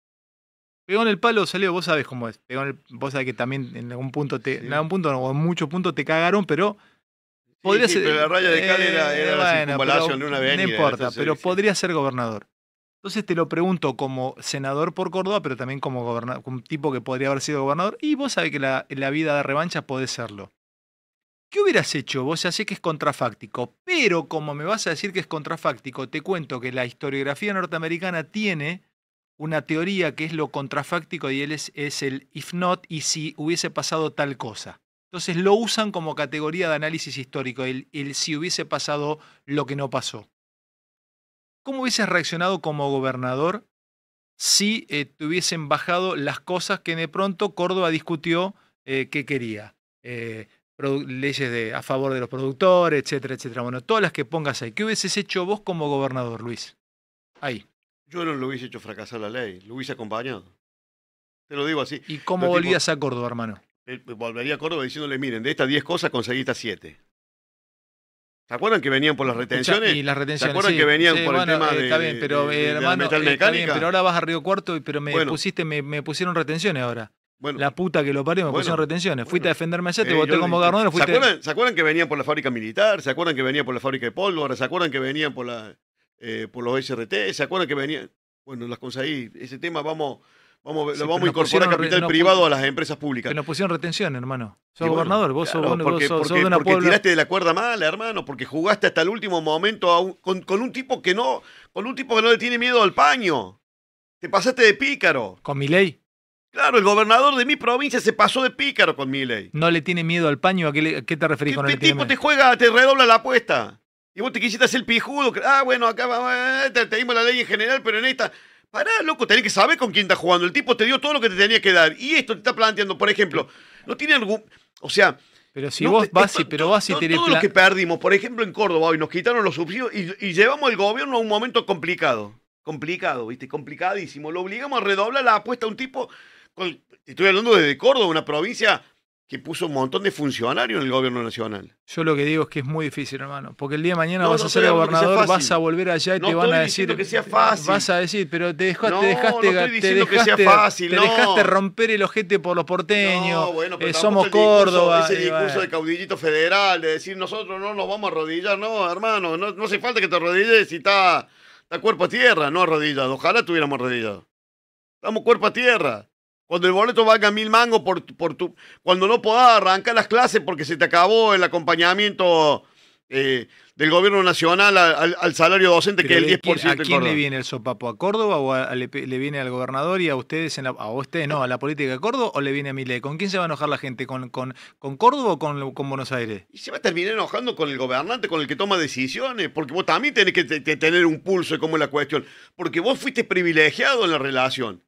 Pegó en el palo, salió, vos sabés cómo es. vos sabés que también en algún punto te, en algún punto, o en muchos puntos te cagaron, pero podría ser. Pero la raya de Cal era, era eh, de una avenida. No importa, pero podría ser gobernador. Entonces te lo pregunto como senador por Córdoba, pero también como, un tipo que podría haber sido gobernador, y vos sabés que la, vida de revancha puede serlo. ¿Qué hubieras hecho? Vos ya sé que es contrafáctico, pero como me vas a decir que es contrafáctico, te cuento que la historiografía norteamericana tiene una teoría que es lo contrafáctico y él es, el if not y si hubiese pasado tal cosa. Entonces lo usan como categoría de análisis histórico, el si hubiese pasado lo que no pasó. ¿Cómo hubieses reaccionado como gobernador si eh, te hubiesen bajado las cosas que de pronto Córdoba discutió eh, que quería? Eh, leyes a favor de los productores, etcétera, etcétera. Bueno, todas las que pongas ahí. ¿Qué hubieses hecho vos como gobernador, Luis? Ahí. Yo no lo hubiese hecho fracasar la ley, lo hubiese acompañado. Te lo digo así. ¿Y cómo volvías a Córdoba, hermano? volvería a Córdoba diciéndole, miren, de estas 10 cosas conseguí 7. ¿Se acuerdan que venían por las retenciones? las retenciones. ¿Se acuerdan que venían por el tema está de, bien, pero, hermano, pero ahora vas a Río Cuarto, pero me pusiste, me, pusieron retenciones ahora. Bueno, la puta que lo parió, me pusieron retenciones. Fuiste a defenderme allá, eh, te voté como gobernador. ¿Se, acuerdan, que venían por la fábrica militar? ¿Se acuerdan que venían por la fábrica de pólvora? ¿Se acuerdan que venían por, eh, por los SRT? ¿Se acuerdan que venían? Bueno, las conseguí. Ese tema vamos, Vamos, a incorporar capital privado a las empresas públicas. Que nos pusieron retención, hermano. Sos gobernador, vos, sos, porque, de porque tiraste de la cuerda mala, hermano, porque jugaste hasta el último momento con, un tipo que no, con un tipo que no le tiene miedo al paño. Te pasaste de pícaro. Con mi ley. Claro, el gobernador de mi provincia se pasó de pícaro con mi ley. ¿No le tiene miedo al paño? ¿A qué, te referís ¿Qué, con el tipo te juega, te redobla la apuesta? Y vos te quisiste hacer el pijudo. Ah, bueno, acá te dimos la ley en general, pero en esta Pará, loco, tenés que saber con quién está jugando. El tipo te dio todo lo que te tenía que dar. Y esto te está planteando, por ejemplo, no tiene algún. O sea. Pero si vos vas y, pero vas que perdimos, por ejemplo, en Córdoba hoy nos quitaron los subsidios y, llevamos el gobierno a un momento complicado. Complicado, ¿viste? Complicadísimo. Lo obligamos a redoblar la apuesta a un tipo. estoy hablando desde Córdoba, una provincia que puso un montón de funcionarios en el gobierno nacional. Yo lo que digo es que es muy difícil, hermano, porque el día de mañana vas a ser gobernador, vas a volver allá y te van a decir que sea fácil. Vas a decir, pero te dejaste, dejaste, te dejaste romper el ojete por los porteños. Bueno, eh, somos el discurso, Ese discurso de caudillito federal de decir nosotros no nos vamos a arrodillar, no, hermano, no, hace falta que te arrodilles y está, está cuerpo a tierra, no arrodillado. Ojalá tuviéramos arrodillado. Estamos cuerpo a tierra. Cuando el boleto valga mil mangos por, por tu... Cuando no podás arrancar las clases porque se te acabó el acompañamiento eh, del gobierno nacional al, salario docente, que es el 10%. ¿A quién le viene el sopapo? ¿A Córdoba o le, viene al gobernador y a ustedes, en a ustedes no, a la política de Córdoba o le viene a Milei? ¿Con quién se va a enojar la gente? ¿Con, con, con Córdoba o con, Buenos Aires? Y se va a terminar enojando con el gobernante, con el que toma decisiones, porque vos también tenés que tener un pulso de cómo es la cuestión, porque vos fuiste privilegiado en la relación.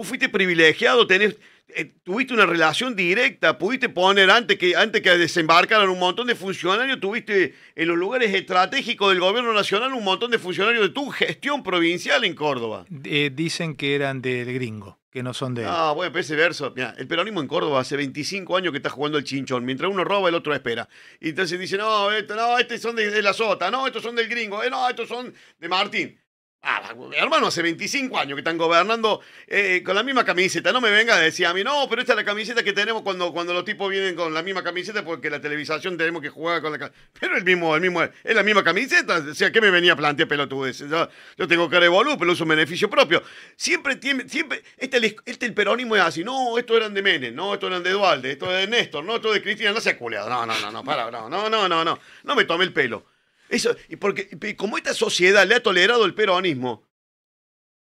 Tú fuiste privilegiado, eh, tuviste una relación directa, pudiste poner antes que, antes que desembarcaran un montón de funcionarios, tuviste en los lugares estratégicos del gobierno nacional un montón de funcionarios de tu gestión provincial en Córdoba. Eh, dicen que eran del gringo, que no son de... Ah, bueno, pero ese verso, mira, el peronismo en Córdoba hace 25 años que está jugando el chinchón, mientras uno roba el otro espera. Y entonces dicen, no, este no, estos son de, la sota, no, estos son del gringo, eh, no, estos son de Martín. Ah, hermano, hace 25 años que están gobernando eh, con la misma camiseta. No me venga a decir a mí, no, pero esta es la camiseta que tenemos cuando, cuando los tipos vienen con la misma camiseta porque la televisación tenemos que jugar con la camiseta. Pero el mismo, el mismo, es la misma camiseta. O sea, ¿qué me venía a plantear pelotudes? Yo, yo tengo que de pero uso un beneficio propio. Siempre tiene, siempre, este, este el peronismo es así, no, esto eran de Menem, no, esto eran de Dualde, esto de Néstor, no, esto de Cristina, no se culeado. No, no, no, no, para, no, no, no, no, no, no me tome el pelo. Eso, y porque como esta sociedad le ha tolerado el peronismo,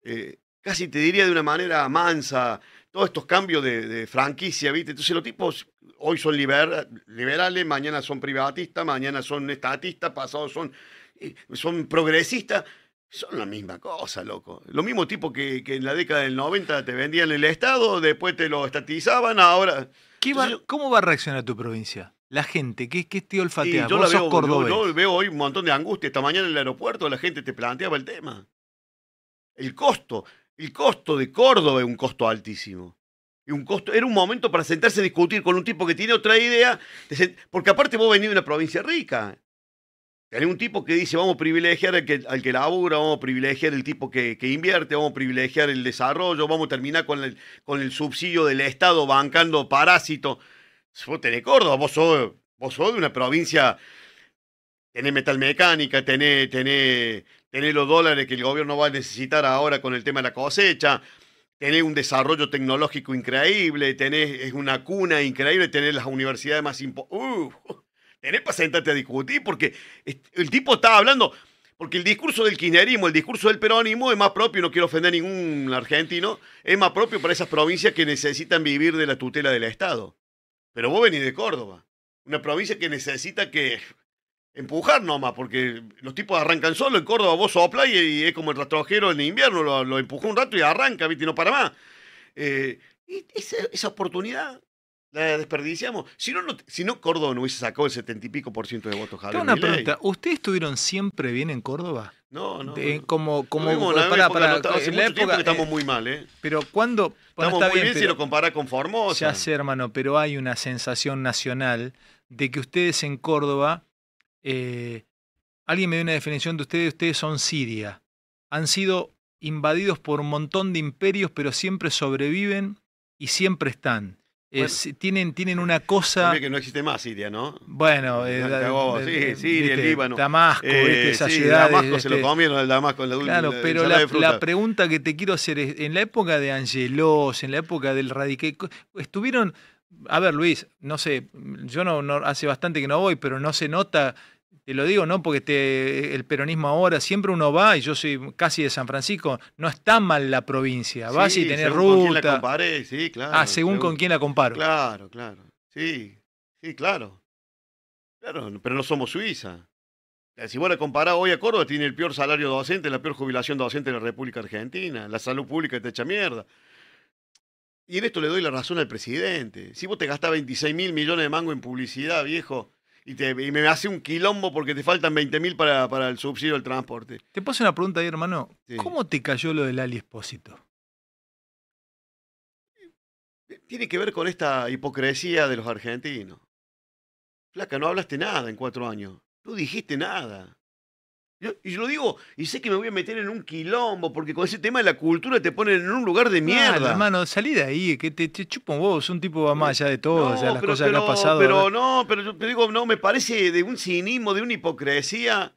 eh, casi te diría de una manera mansa, todos estos cambios de, franquicia, ¿viste? Entonces los tipos hoy son liberales, mañana son privatistas, mañana son estatistas, pasados son, eh, son progresistas. Son la misma cosa, loco. Lo mismo tipo que, en la década del 90 te vendían el Estado, después te lo estatizaban, ahora... ¿Cómo va a reaccionar tu provincia? la gente? ¿Qué, qué te olfatea? yo, veo, veo hoy un montón de angustia. Esta mañana en el aeropuerto la gente te planteaba el tema. El costo. El costo de Córdoba es un costo altísimo. Y un costo, era un momento para sentarse a discutir con un tipo que tiene otra idea. Porque aparte vos venís de una provincia rica. Hay un tipo que dice, vamos a privilegiar al que, al labura, vamos a privilegiar el tipo que, invierte, vamos a privilegiar el desarrollo, vamos a terminar con el, con el subsidio del Estado bancando parásitos vos tenés Córdoba, vos sos, vos de una provincia, tenés metalmecánica, mecánica, tenés, tenés, los dólares que el gobierno va a necesitar ahora con el tema de la cosecha, tenés un desarrollo tecnológico increíble, tenés es una cuna increíble, tenés las universidades más importantes. tenés para sentarte a discutir porque el tipo estaba hablando... Porque el discurso del kirchnerismo, el discurso del peronismo es más propio, no quiero ofender a ningún argentino, es más propio para esas provincias que necesitan vivir de la tutela del Estado. Pero vos venís de Córdoba, una provincia que necesita que empujar nomás, porque los tipos arrancan solo. En Córdoba vos sopla y, y es como el rastrojero en invierno, lo, empujó un rato y arranca, ¿viste? Y no para más. Eh, esa, oportunidad la desperdiciamos. Si no, si no Córdoba no hubiese sacado el setenta y pico por ciento de votos, Javier. una pregunta. ¿Ustedes estuvieron siempre bien en Córdoba? No, no. como, como, en la época. estamos eh, muy mal, ¿eh? Pero cuando. Estamos muy bien, si lo comparas con Formosa. Ya sé, hermano, pero hay una sensación nacional de que ustedes en Córdoba, eh, alguien me dio una definición de ustedes, ustedes son Siria. Han sido invadidos por un montón de imperios, pero siempre sobreviven y siempre están tienen, tienen una cosa. que no existe más Siria, ¿no? Bueno, eh, sí, eh, Líbano. Damasco, eh, esa ciudad. Damasco se lo este, comieron al Damasco, Claro, pero la, pregunta que te quiero hacer es: en la época de Angelos, en la época del Radique, estuvieron. A ver, Luis, no sé, yo no hace bastante que no voy, pero no se nota y lo digo no porque el peronismo ahora, siempre uno va, y yo soy casi de San Francisco, no está mal la provincia, vas y tenés ruta. sí, claro. Ah, según, con quién la comparo. Claro, claro. Sí, sí, claro. Claro, pero no somos Suiza. Si vos la comparás hoy a Córdoba, tiene el peor salario docente, la peor jubilación docente de la República Argentina, la salud pública te echa mierda. Y en esto le doy la razón al presidente. Si vos te gastás 26 mil millones de mango en publicidad, viejo, y, te, me hace un quilombo porque te faltan 20.000 mil para, para, el subsidio del transporte. Te paso una pregunta ahí, hermano. ¿Cómo te cayó lo del Ali Espósito? Tiene que ver con esta hipocresía de los argentinos. Flaca, no hablaste nada en cuatro años. No dijiste nada. Yo, y yo lo digo, y sé que me voy a meter en un quilombo, porque con ese tema de la cultura te ponen en un lugar de mierda. No, hermano, salí de ahí, que te, te chupo vos, un tipo más allá de todo, o sea, las cosas que ha pasado. Pero no, pero yo te digo, no, me parece de un cinismo, de una hipocresía,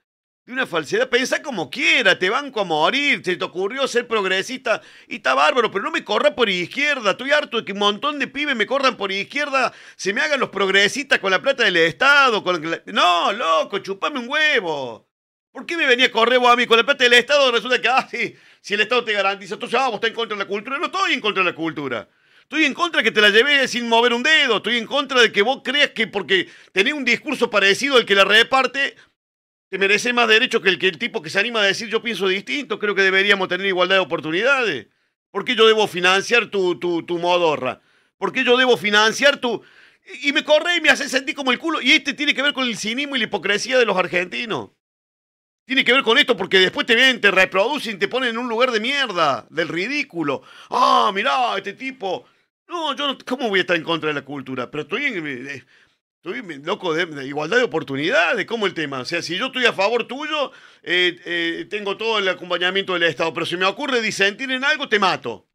de una falsedad. Pensá como quiera, te van a morir, se te ocurrió ser progresista y está bárbaro, pero no me corra por izquierda. Estoy harto de que un montón de pibes me corran por izquierda, se me hagan los progresistas con la plata del Estado, No, loco, chupame un huevo. ¿Por qué me venía a correr vos a mí con la parte del Estado? Resulta que, ah, sí, si el Estado te garantiza, tú ah, vos estás en contra de la cultura. No estoy en contra de la cultura. Estoy en contra de que te la lleves sin mover un dedo. Estoy en contra de que vos creas que porque tenés un discurso parecido al que la reparte, te merece más derecho que el, que el tipo que se anima a decir yo pienso distinto. Creo que deberíamos tener igualdad de oportunidades. ¿Por qué yo debo financiar tu, tu, tu modorra? ¿Por qué yo debo financiar tu...? Y me corre y me hace sentir como el culo. Y este tiene que ver con el cinismo y la hipocresía de los argentinos. Tiene que ver con esto porque después te vienen te reproducen, te ponen en un lugar de mierda, del ridículo. Ah, mirá, este tipo. No, yo no, ¿cómo voy a estar en contra de la cultura? Pero estoy, eh, estoy loco de, igualdad de oportunidades, ¿cómo el tema? O sea, si yo estoy a favor tuyo, eh, eh, tengo todo el acompañamiento del Estado, pero si me ocurre disentir en algo, te mato.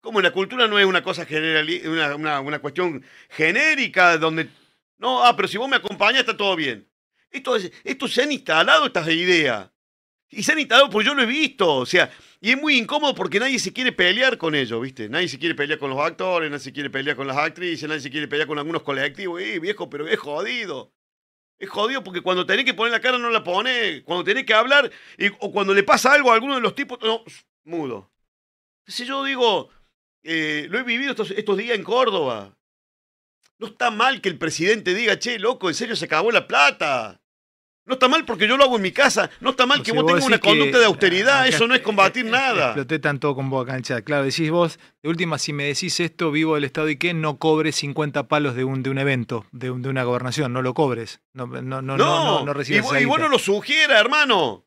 Como la cultura no es una cosa general, una, una, una cuestión genérica donde... No, ah, pero si vos me acompañas está todo bien. Esto, se han instalado estas ideas. Y se han instalado porque yo lo he visto. O sea, y es muy incómodo porque nadie se quiere pelear con ellos, ¿viste? Nadie se quiere pelear con los actores, nadie se quiere pelear con las actrices, nadie se quiere pelear con algunos colectivos. ¡Eh, viejo, pero es jodido! Es jodido porque cuando tenés que poner la cara no la pone, cuando tenés que hablar eh, o cuando le pasa algo a alguno de los tipos, no, mudo. Si yo digo, eh, lo he vivido estos días en Córdoba. No está mal que el presidente diga, che, loco, en serio se acabó la plata. No está mal porque yo lo hago en mi casa. No está mal pues que vos, tenga una conducta de austeridad. Eso no es eh, combatir eh, nada. Exploté tanto con vos acá en chat. Claro, decís vos, de última, si me decís esto, vivo del Estado y qué, no cobres 50 palos de un, de un evento, de, de una gobernación. No lo cobres. No, no, no, no, no, Y, vos, lo sugiera, hermano.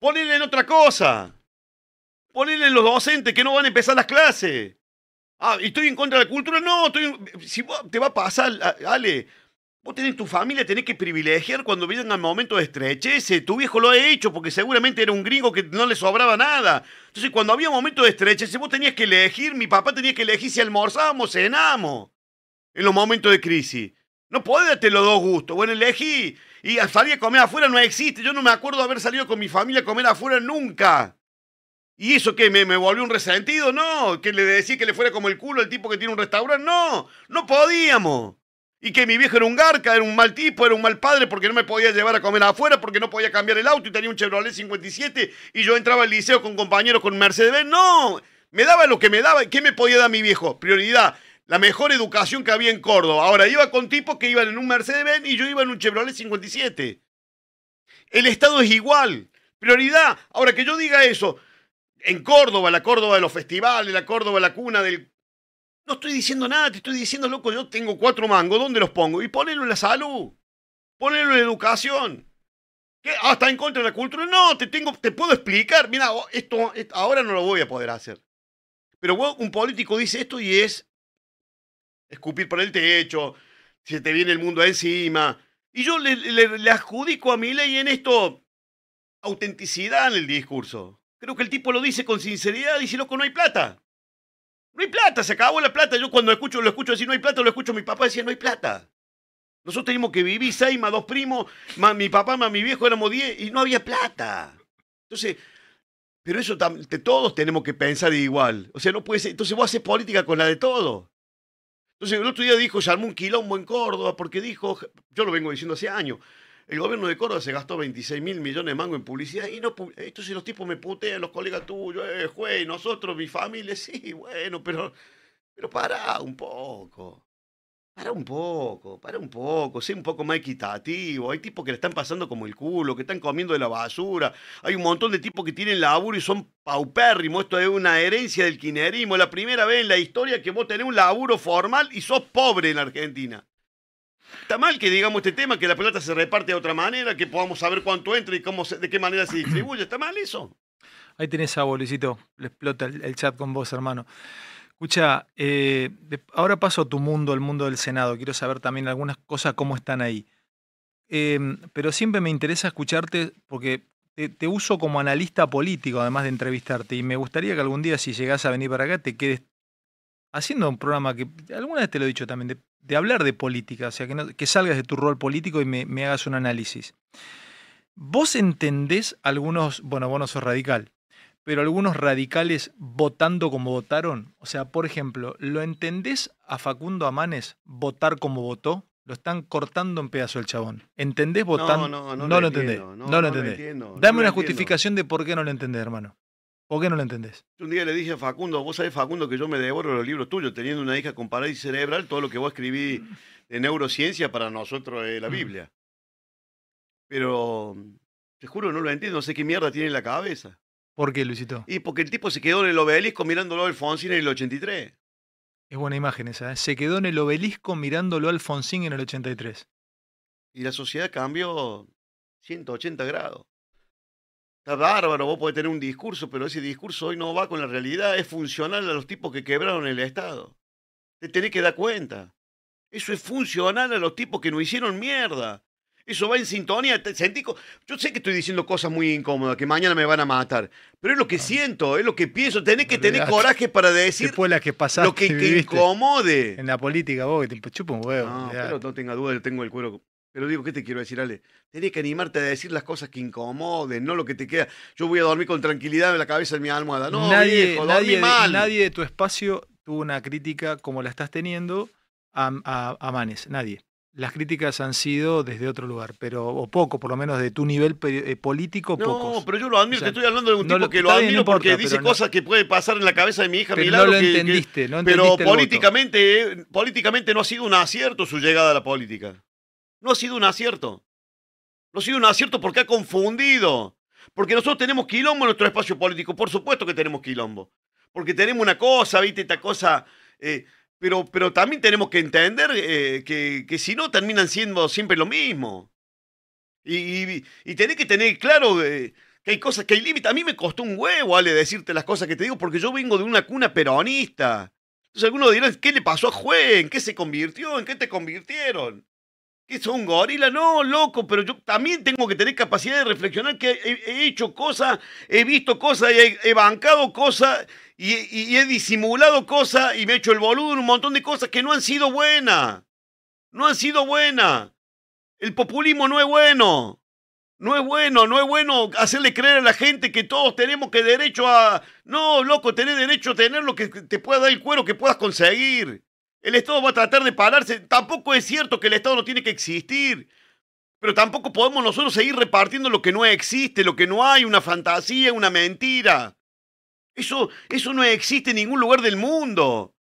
Ponele en otra cosa. Ponele en los docentes que no van a empezar las clases. Ah, ¿y estoy en contra de la cultura? No, estoy, si te va a pasar, Ale Vos tenés tu familia, tenés que privilegiar cuando al momento de ese Tu viejo lo ha hecho porque seguramente era un gringo que no le sobraba nada. Entonces, cuando había momentos de ese vos tenías que elegir, mi papá tenía que elegir si almorzábamos, cenamos. En los momentos de crisis. No podés darte los dos gustos. Bueno, elegí. Y salir a comer afuera no existe. Yo no me acuerdo de haber salido con mi familia a comer afuera nunca. ¿Y eso qué? ¿Me, me volvió un resentido? No. ¿Que le decía que le fuera como el culo al tipo que tiene un restaurante? No. No podíamos y que mi viejo era un garca, era un mal tipo, era un mal padre porque no me podía llevar a comer afuera, porque no podía cambiar el auto y tenía un Chevrolet 57 y yo entraba al liceo con compañeros con Mercedes-Benz. No, me daba lo que me daba. ¿Qué me podía dar mi viejo? Prioridad, la mejor educación que había en Córdoba. Ahora, iba con tipos que iban en un Mercedes-Benz y yo iba en un Chevrolet 57. El Estado es igual. Prioridad. Ahora, que yo diga eso, en Córdoba, la Córdoba de los festivales, la Córdoba, la cuna del no estoy diciendo nada, te estoy diciendo, loco, yo tengo cuatro mangos, ¿dónde los pongo? Y ponelo en la salud, ponelo en educación. ¿Qué? Ah, está en contra de la cultura. No, te tengo, te puedo explicar. Mira, esto, ahora no lo voy a poder hacer. Pero un político dice esto y es escupir por el techo, se te viene el mundo encima. Y yo le, le adjudico a mi ley en esto autenticidad en el discurso. Creo que el tipo lo dice con sinceridad, y dice, loco, no hay plata. No hay plata, se acabó la plata. Yo cuando escucho, lo escucho decir no hay plata, lo escucho mi papá decía no hay plata. Nosotros teníamos que vivir seis más dos primos, más mi papá, más mi viejo, éramos diez y no había plata. Entonces, pero eso todos tenemos que pensar igual. O sea, no puede ser. Entonces vos haces política con la de todos. Entonces el otro día dijo, se armó un quilombo en Córdoba porque dijo, yo lo vengo diciendo hace años, el gobierno de Córdoba se gastó 26 mil millones de mango en publicidad y no esto si los tipos me putean, los colegas tuyos, eh, juez, nosotros, mi familia, sí, bueno, pero, pero para un poco. Para un poco, para un poco, sé un poco más equitativo. Hay tipos que le están pasando como el culo, que están comiendo de la basura. Hay un montón de tipos que tienen laburo y son paupérrimos. Esto es una herencia del quinerismo. La primera vez en la historia que vos tenés un laburo formal y sos pobre en la Argentina. Está mal que digamos este tema, que la plata se reparte de otra manera, que podamos saber cuánto entra y cómo de qué manera se distribuye. ¿Está mal eso? Ahí tenés a Bolicito, le explota el, chat con vos, hermano. Escucha, eh, ahora paso a tu mundo, el mundo del Senado. Quiero saber también algunas cosas, cómo están ahí. Em, pero siempre me interesa escucharte porque te, te, uso como analista político, además de entrevistarte. Y me gustaría que algún día, si llegás a venir para acá, te quedes haciendo un programa que alguna vez te lo he dicho también, de, hablar de política, o sea, que, salgas de tu rol político y me, hagas un análisis. Vos entendés algunos, bueno, vos no sos radical, pero algunos radicales votando como votaron. O sea, por ejemplo, ¿lo entendés a Facundo Amanes votar como votó? Lo están cortando en pedazo el chabón. ¿Entendés votando? No, no, no, no lo, lo No, lo entiendo, Dame una justificación de por qué no lo entendés, hermano. ¿Por qué no lo entendés? Un día le dije a Facundo, vos sabés, Facundo, que yo me devoro los libros tuyos, teniendo una hija con parálisis cerebral, todo lo que vos escribí de neurociencia para nosotros es la mm. Biblia. Pero te juro, no lo entiendo, no sé qué mierda tiene en la cabeza. ¿Por qué, Luisito? Y porque el tipo se quedó en el obelisco mirándolo a Alfonsín en el 83. Es buena imagen esa, ¿eh? se quedó en el obelisco mirándolo a Alfonsín en el 83. Y la sociedad cambió 180 grados. Está bárbaro, vos podés tener un discurso, pero ese discurso hoy no va con la realidad, es funcional a los tipos que quebraron el Estado. Te tenés que dar cuenta. Eso es funcional a los tipos que no hicieron mierda. Eso va en sintonía. Yo sé que estoy diciendo cosas muy incómodas, que mañana me van a matar, pero es lo que siento, es lo que pienso. Tenés que tener coraje para decir la que lo que, que incomode. En la política vos, que te chupa un huevo. No, pero no tenga duda, tengo el cuero pero digo, ¿qué te quiero decir, Ale? Tenés que animarte a decir las cosas que incomoden, no lo que te queda. Yo voy a dormir con tranquilidad en la cabeza en mi almohada. No, nadie, nadie, Nadie de tu espacio tuvo una crítica como la estás teniendo a, Manes. Nadie. Las críticas han sido desde otro lugar, pero o poco, por lo menos de tu nivel eh, político, pocos. No, pero yo lo admiro, te estoy hablando de un tipo que lo admiro porque dice cosas que puede pasar en la cabeza de mi hija pero Milagro. No lo entendiste, no Pero políticamente, eh, políticamente no ha sido un acierto su llegada a la política no ha sido un acierto. No ha sido un acierto porque ha confundido. Porque nosotros tenemos quilombo en nuestro espacio político. Por supuesto que tenemos quilombo. Porque tenemos una cosa, viste, esta cosa. Eh, pero, pero también tenemos que entender eh, que, que si no terminan siendo siempre lo mismo. Y, y, tenés que tener claro eh, que hay cosas, que hay límites. A mí me costó un huevo, Ale, decirte las cosas que te digo, porque yo vengo de una cuna peronista. Entonces algunos dirán, ¿qué le pasó a Juez? ¿En qué se convirtió? ¿En qué te convirtieron? ¿Es son gorila? No, loco, pero yo también tengo que tener capacidad de reflexionar que he, hecho cosas, he visto cosas, he, bancado cosas y, he disimulado cosas y me he hecho el boludo en un montón de cosas que no han sido buenas. No han sido buenas. El populismo no es bueno. No es bueno, no es bueno hacerle creer a la gente que todos tenemos que derecho a... No, loco, tener derecho a tener lo que te pueda dar el cuero que puedas conseguir. El Estado va a tratar de pararse. Tampoco es cierto que el Estado no tiene que existir. Pero tampoco podemos nosotros seguir repartiendo lo que no existe, lo que no hay, una fantasía, una mentira. Eso, eso no existe en ningún lugar del mundo.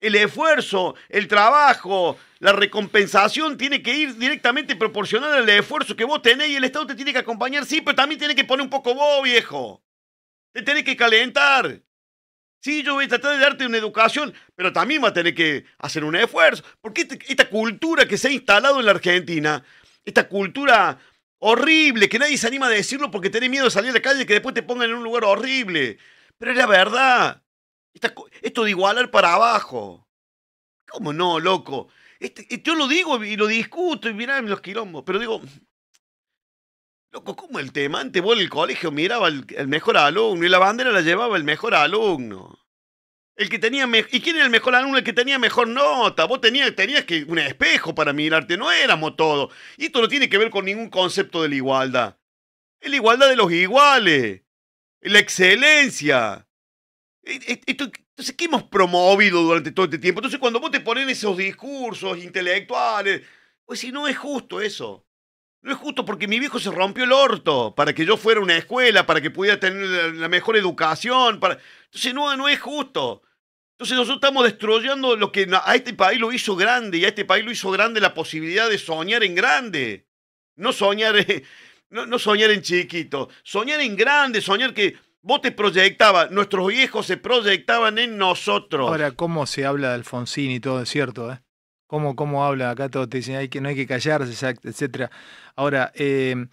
El esfuerzo, el trabajo, la recompensación tiene que ir directamente proporcional al esfuerzo que vos tenés y el Estado te tiene que acompañar, sí, pero también tiene que poner un poco vos, viejo. Te tenés que calentar. Sí, yo voy a tratar de darte una educación, pero también va a tener que hacer un esfuerzo. Porque este, esta, cultura que se ha instalado en la Argentina, esta cultura horrible, que nadie se anima a decirlo porque tiene miedo de salir a la calle y que después te pongan en un lugar horrible. Pero es la verdad. esto de igualar para abajo. ¿Cómo no, loco? Este, yo lo digo y lo discuto y mirá los quilombos, pero digo, ¿Cómo como el Antes vos en el colegio miraba el, mejor alumno y la bandera la llevaba el mejor alumno. El que tenía ¿Y quién era el mejor alumno? El que tenía mejor nota. Vos tenías, tenías que un espejo para mirarte, no éramos todos. Y esto no tiene que ver con ningún concepto de la igualdad. Es la igualdad de los iguales. La excelencia. E-, e-, entonces, ¿qué hemos promovido durante todo este tiempo? Entonces, cuando vos te ponen esos discursos intelectuales, pues si no es justo eso. No es justo porque mi viejo se rompió el orto para que yo fuera a una escuela, para que pudiera tener la mejor educación. Para... Entonces no, no es justo. Entonces nosotros estamos destruyendo lo que a este país lo hizo grande y a este país lo hizo grande la posibilidad de soñar en grande. No soñar, no, no soñar en chiquito, soñar en grande, soñar que vos te proyectabas, nuestros viejos se proyectaban en nosotros. Ahora, cómo se habla de Alfonsín y todo, es cierto, ¿eh? cómo, habla, acá todo te dicen que, no hay que callarse, etc. Ahora, eh,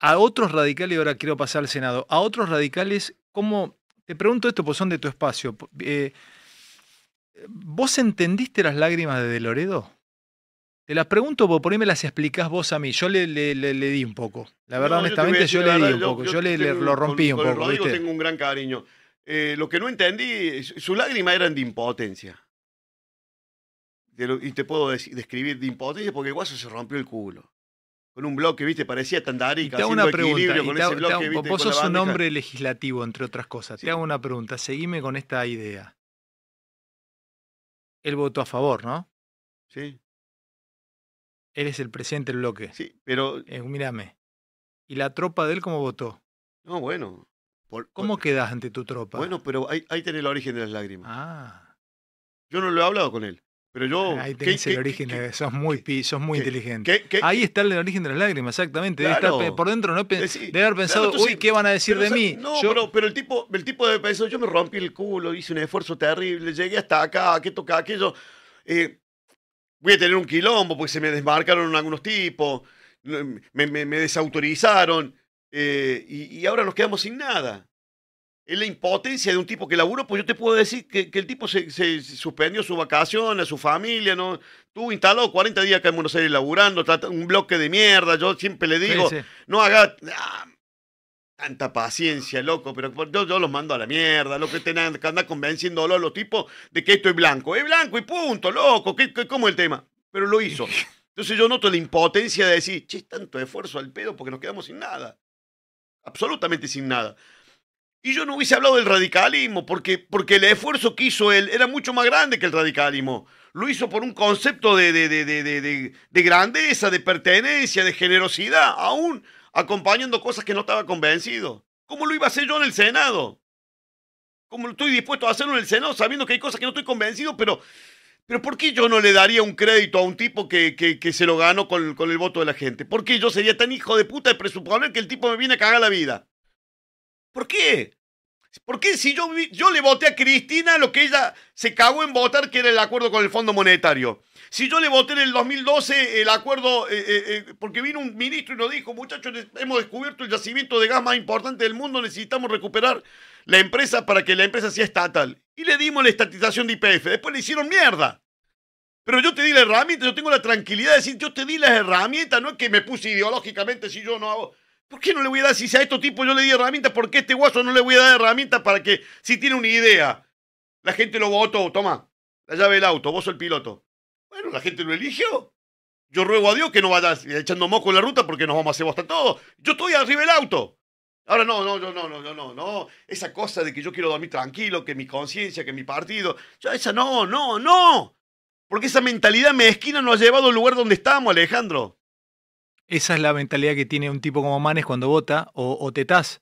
a otros radicales, ahora quiero pasar al Senado, a otros radicales, ¿cómo? Te pregunto esto, pues son de tu espacio. Eh, ¿Vos entendiste las lágrimas de, de Loredo? Te las pregunto porque por ahí me las explicás vos a mí. Yo le, le, le, di un poco. La verdad, honestamente, yo, le di un poco. Yo, le, lo rompí un poco. tengo un gran cariño. Eh, lo que no entendí, su lágrima eran de impotencia y te puedo describir de impotencia porque el guaso se rompió el culo. Con un bloque, viste, parecía tandarica. Y te hago una pregunta. Con ese vos sos un hombre legislativo, entre otras cosas. Te hago una pregunta. Seguime con esta idea. Él votó a favor, ¿no? Sí. Él es el presidente del bloque. Sí, pero. Eh, mírame. ¿Y la tropa de él cómo votó? No, bueno. ¿Cómo quedas ante tu tropa? Bueno, pero ahí, ahí tenés el origen de las lágrimas. Ah. Yo no lo he hablado con él. Pero yo. Ah, ahí tenés el origen, muy, muy inteligente. Ahí está el origen de las lágrimas, exactamente. Debe por dentro no haber pensado, uy, ¿qué van a decir de mí? No, yo... pero, el tipo, el tipo de yo me rompí el culo, hice un esfuerzo terrible, llegué hasta acá, que toca aquello. Eh, voy a tener un quilombo porque se me desmarcaron algunos tipos, me, desautorizaron, eh, y ahora nos quedamos sin nada es la impotencia de un tipo que laburo, pues yo te puedo decir que, el tipo se, suspendió su vacación, a su familia, ¿no? Tú instaló 40 días que en Buenos Aires laburando, un bloque de mierda, yo siempre le digo, no haga ah, tanta paciencia, loco, pero yo, los mando a la mierda, lo que tengan que convenciéndolo a los tipos de que esto es blanco, es blanco y punto, loco, ¿qué, cómo es el tema? Pero lo hizo. Entonces yo noto la impotencia de decir, che, tanto esfuerzo al pedo porque nos quedamos sin nada. Absolutamente sin nada. Y yo no hubiese hablado del radicalismo, porque, porque el esfuerzo que hizo él era mucho más grande que el radicalismo. Lo hizo por un concepto de, de, grandeza, de pertenencia, de generosidad, aún acompañando cosas que no estaba convencido. ¿Cómo lo iba a hacer yo en el Senado? ¿Cómo estoy dispuesto a hacerlo en el Senado, sabiendo que hay cosas que no estoy convencido, pero, pero ¿por qué yo no le daría un crédito a un tipo que, que, se lo ganó con, con el voto de la gente? ¿Por qué yo sería tan hijo de puta de presuponer que el tipo me viene a cagar la vida? ¿Por qué? ¿Por qué si yo, yo le voté a Cristina lo que ella se cagó en votar, que era el acuerdo con el Fondo Monetario? Si yo le voté en el 2012 el acuerdo, eh, eh, eh, porque vino un ministro y nos dijo, muchachos, hemos descubierto el yacimiento de gas más importante del mundo, necesitamos recuperar la empresa para que la empresa sea estatal. Y le dimos la estatización de IPF, después le hicieron mierda. Pero yo te di la herramienta, yo tengo la tranquilidad de decir, yo te di las herramientas, no es que me puse ideológicamente si yo no hago... ¿Por qué no le voy a dar? Si a estos tipo yo le di herramientas, ¿por qué a este guaso no le voy a dar herramientas para que, si tiene una idea, la gente lo votó, toma, la llave del auto, vos sos el piloto? Bueno, la gente lo eligió. Yo ruego a Dios que no vayas echando moco en la ruta porque nos vamos a hacer bosta todos. Yo estoy arriba del auto. Ahora no, no, no, no, no, no, no, Esa cosa de que yo quiero dormir tranquilo, que mi conciencia, que mi partido. Ya esa no, no, no. Porque esa mentalidad mezquina nos ha llevado al lugar donde estamos, Alejandro. Esa es la mentalidad que tiene un tipo como Manes cuando vota o, o tetás.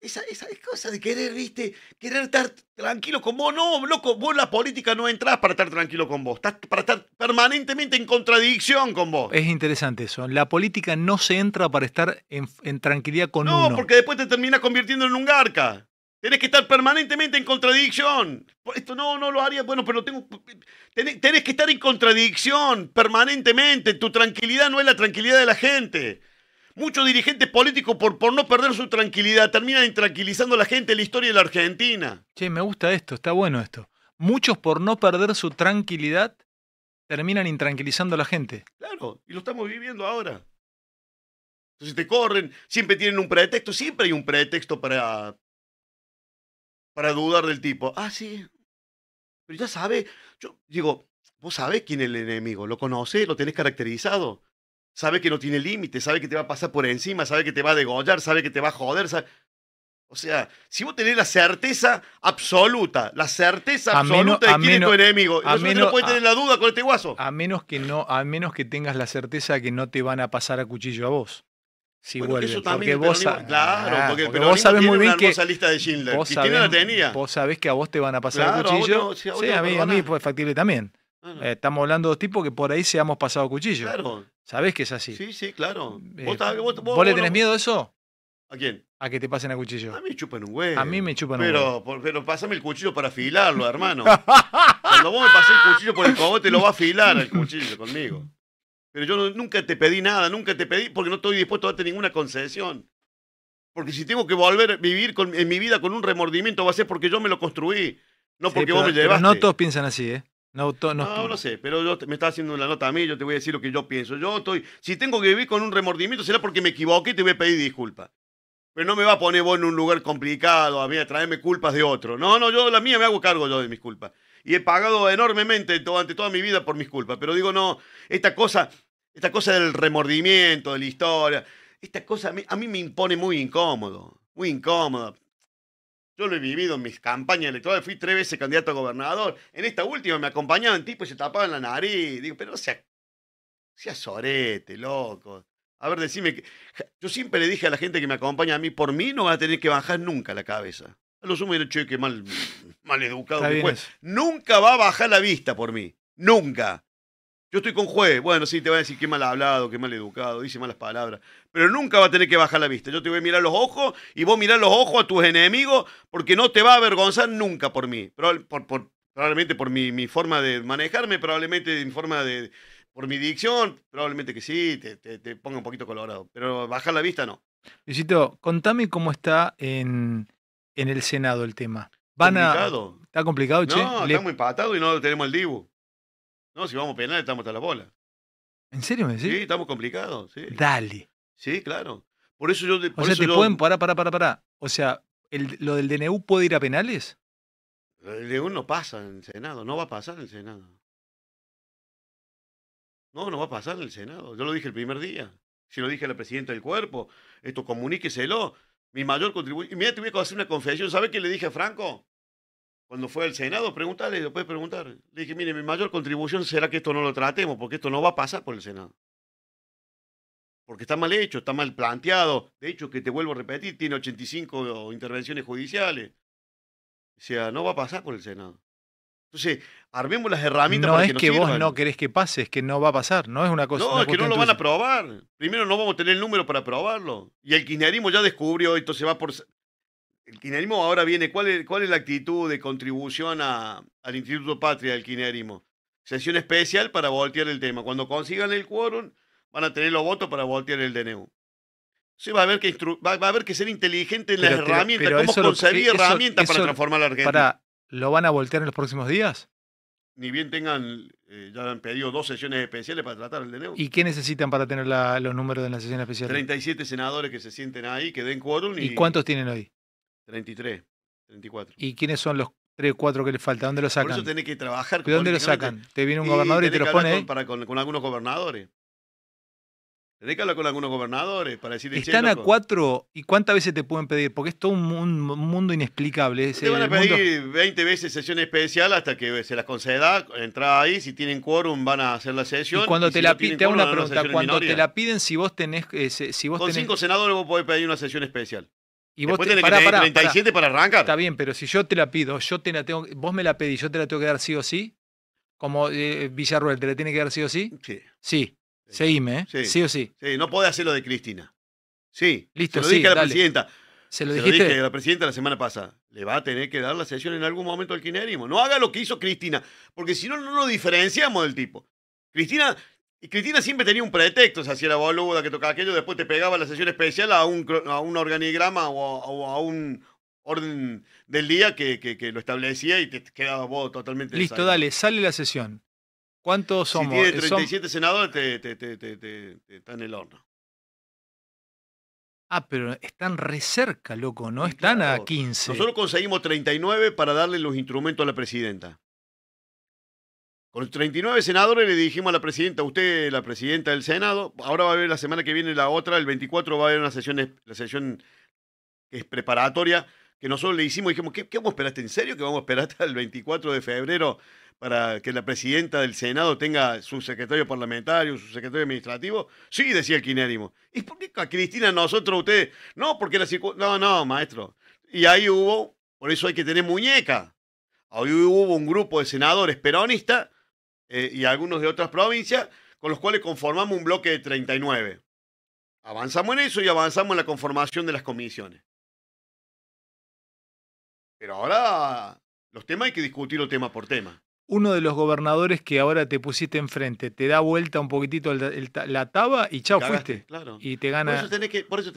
Esa, esa, cosa de querer, viste, querer estar tranquilo con vos. No, loco, vos en la política no entras para estar tranquilo con vos. Estás para estar permanentemente en contradicción con vos. Es interesante eso. La política no se entra para estar en, tranquilidad con uno. No, porque después te terminas convirtiendo en un garca. Tenés que estar permanentemente en contradicción. Esto no, no lo haría. Bueno, pero tengo. Tenés, que estar en contradicción permanentemente. Tu tranquilidad no es la tranquilidad de la gente. Muchos dirigentes políticos, por, por no perder su tranquilidad, terminan intranquilizando a la gente en la historia de la Argentina. Che, me gusta esto, está bueno esto. Muchos, por no perder su tranquilidad, terminan intranquilizando a la gente. Claro, y lo estamos viviendo ahora. Entonces te corren, siempre tienen un pretexto, siempre hay un pretexto para, para dudar del tipo. Ah, sí. Pero ya sabe, yo digo, vos sabes quién es el enemigo, lo conoces, lo tenés caracterizado. Sabe que no tiene límite, sabe que te va a pasar por encima, sabe que te va a degollar, sabe que te va a joder. O sea, si vos tenés la certeza absoluta, la certeza absoluta de quién es tu enemigo, a menos, no puede tener la duda con este guaso. A menos que no, a menos que tengas la certeza de que no te van a pasar a cuchillo a vos. Si bueno, porque vos, claro, porque, muy bien que lista de Vos la tenía. Vos que a vos te van a pasar el cuchillo. sí, a mí, es pues, factible también. Eh, estamos hablando de dos tipos que por ahí Seamos pasados pasado cuchillo. Claro. Sabés que es así. Sí, sí, claro. Eh, vos, le tenés miedo a eso? ¿A quién? A que te pasen a cuchillo. A mí me chupan un huevo. A mí me chupan pero, un güey. pero pasame el cuchillo para afilarlo, hermano. Cuando vos me pasés el cuchillo por el cogote, lo va a afilar el cuchillo conmigo. Pero yo nunca te pedí nada, nunca te pedí porque no estoy dispuesto a darte ninguna concesión. Porque si tengo que volver a vivir en mi vida con un remordimiento, va a ser porque yo me lo construí, no porque vos me llevaste. no todos piensan así, ¿eh? No, no, no, sé, pero yo, me estás haciendo la nota a mí, yo te voy a decir lo que yo pienso. Yo estoy, si tengo que vivir con un remordimiento, será porque me equivoqué y te voy a pedir disculpas. Pero no me va a poner vos en un lugar complicado, a mí a traerme culpas de otro. No, no, yo la mía me hago cargo yo de mis culpas y he pagado enormemente durante toda mi vida por mis culpas. Pero digo, no, esta cosa, esta cosa del remordimiento, de la historia, esta cosa a mí, me impone muy incómodo, muy incómodo. Yo lo he vivido en mis campañas electorales, fui tres veces candidato a gobernador. En esta última me acompañaban tipos y se tapaban la nariz. Digo, pero no sea, sea sorete, loco. A ver, decime que. Yo siempre le dije a la gente que me acompaña a mí, por mí no va a tener que bajar nunca la cabeza. A lo sumo diré, che, qué mal, mal educado Nunca va a bajar la vista por mí. Nunca. Yo estoy con juez. Bueno, sí, te va a decir qué mal hablado, qué mal educado, dice malas palabras. Pero nunca va a tener que bajar la vista. Yo te voy a mirar los ojos y vos mirar los ojos a tus enemigos porque no te va a avergonzar nunca por mí. probablemente por mi, mi, forma de manejarme, probablemente forma de, por mi dicción, probablemente que sí, te, te ponga un poquito colorado. Pero bajar la vista no. Luisito, contame cómo está en en el Senado el tema? Van ¿Está complicado, che? No, estamos empatados y no tenemos el Dibu. No, si vamos a penal estamos hasta la bola. ¿En serio me decís? Sí, estamos complicados, Dale. Sí, claro. Por eso yo... Por o sea, eso te pueden... Pará, pará, pará, pará. O sea, ¿lo del DNU puede ir a penales? El DNU no pasa en el Senado, no va a pasar en el Senado. No, no va a pasar en el Senado. Yo lo dije el primer día. Si lo dije a la presidenta del cuerpo, esto comuníqueselo. Mi mayor contribución. Y mira, tuve que hacer una confesión. ¿sabes qué le dije a Franco? Cuando fue al Senado, pregúntale, lo puedes preguntar. Le dije, mire, mi mayor contribución será que esto no lo tratemos, porque esto no va a pasar por el Senado. Porque está mal hecho, está mal planteado. De hecho, que te vuelvo a repetir, tiene 85 intervenciones judiciales. O sea, no va a pasar por el Senado. Entonces, armemos las herramientas para que No es que, vos no querés que pase, es que no va a pasar, no es una cosa. No, es que no lo van a probar. Primero no vamos a tener el número para probarlo. Y el kirchnerismo ya descubrió, entonces va por... El kirchnerismo ahora viene, ¿cuál es, cuál es la actitud de contribución al Instituto Patria del kirchnerismo? Sesión especial para voltear el tema. Cuando consigan el quórum, van a tener los votos para voltear el DNU. Sí, va a haber que, va, a haber que ser inteligente en las herramientas, cómo conseguir herramientas para transformar la Argentina. Para, lo van a voltear en los próximos días? Ni bien tengan, eh, ya han pedido dos sesiones especiales para tratar el DNU. ¿Y qué necesitan para tener los números de la sesión especial? 37 senadores que se sienten ahí, que den quórum. Y... cuántos tienen hoy? 33, 34. ¿Y quiénes son los 3 o cuatro que les falta, ¿dónde los sacan? Por eso que trabajar. ¿De dónde los sacan? Te viene un gobernador y te lo pone. para, con, algunos gobernadores. Tenés hablar con algunos gobernadores para decir. Están a cuatro. ¿Y cuántas veces te pueden pedir? Porque es todo un, mundo inexplicable. te van a pedir 20 veces sesión especial hasta que se las conceda. Entra ahí, si tienen quórum van a hacer la sesión. cuando te la piden, hago una pregunta. cuando te la piden, si vos tenés. Eh, si vos Con cinco senadores vos podés pedir una sesión especial. Y vos tenés que 37 para arrancar. Está bien, pero si yo te la pido, yo te la tengo, vos me la pedís, yo te la tengo que dar sí o sí. Como eh, Villarruel, ¿te la tiene que dar sí o sí? Sí. Sí. Seguime, ¿eh? sí. sí, o sí. no puede hacer lo de Cristina. Sí, Listo, se lo dije a la presidenta. Se lo, dije a la presidenta la semana pasada. Le va a tener que dar la sesión en algún momento al kinerismo. No haga lo que hizo Cristina, porque si no, no nos diferenciamos del tipo. Cristina, y Cristina siempre tenía un pretexto, se hacía la boluda que tocaba aquello, después te pegaba la sesión especial a un, a un organigrama o a, un orden del día que, que, lo establecía y te quedaba vos totalmente. Listo, dale, sale la sesión. ¿Cuántos somos? Si tiene 37 eh, senadores, te, te, está en el horno. Ah, pero están re cerca, loco, no están a 15. Nosotros conseguimos 39 para darle los instrumentos a la presidenta. Con 39 senadores le dijimos a la presidenta, usted la presidenta del Senado, ahora va a haber la semana que viene la otra, el 24 va a haber una sesión, la sesión es preparatoria, que nosotros le hicimos, dijimos, ¿qué, qué vamos a esperar? ¿En serio que vamos a esperar hasta el 24 de febrero para que la presidenta del Senado tenga su secretario parlamentario, su secretario administrativo? Sí, decía el quinérimo. ¿Y por qué Cristina nosotros, ustedes? No, porque la No, no, maestro. Y ahí hubo, por eso hay que tener muñeca. Ahí hubo un grupo de senadores peronistas eh, y algunos de otras provincias con los cuales conformamos un bloque de 39. Avanzamos en eso y avanzamos en la conformación de las comisiones. Pero ahora los temas hay que discutirlo tema por tema uno de los gobernadores que ahora te pusiste enfrente te da vuelta un poquitito la taba y chao, fuiste. Y te gana. Por eso, tenés que, por, eso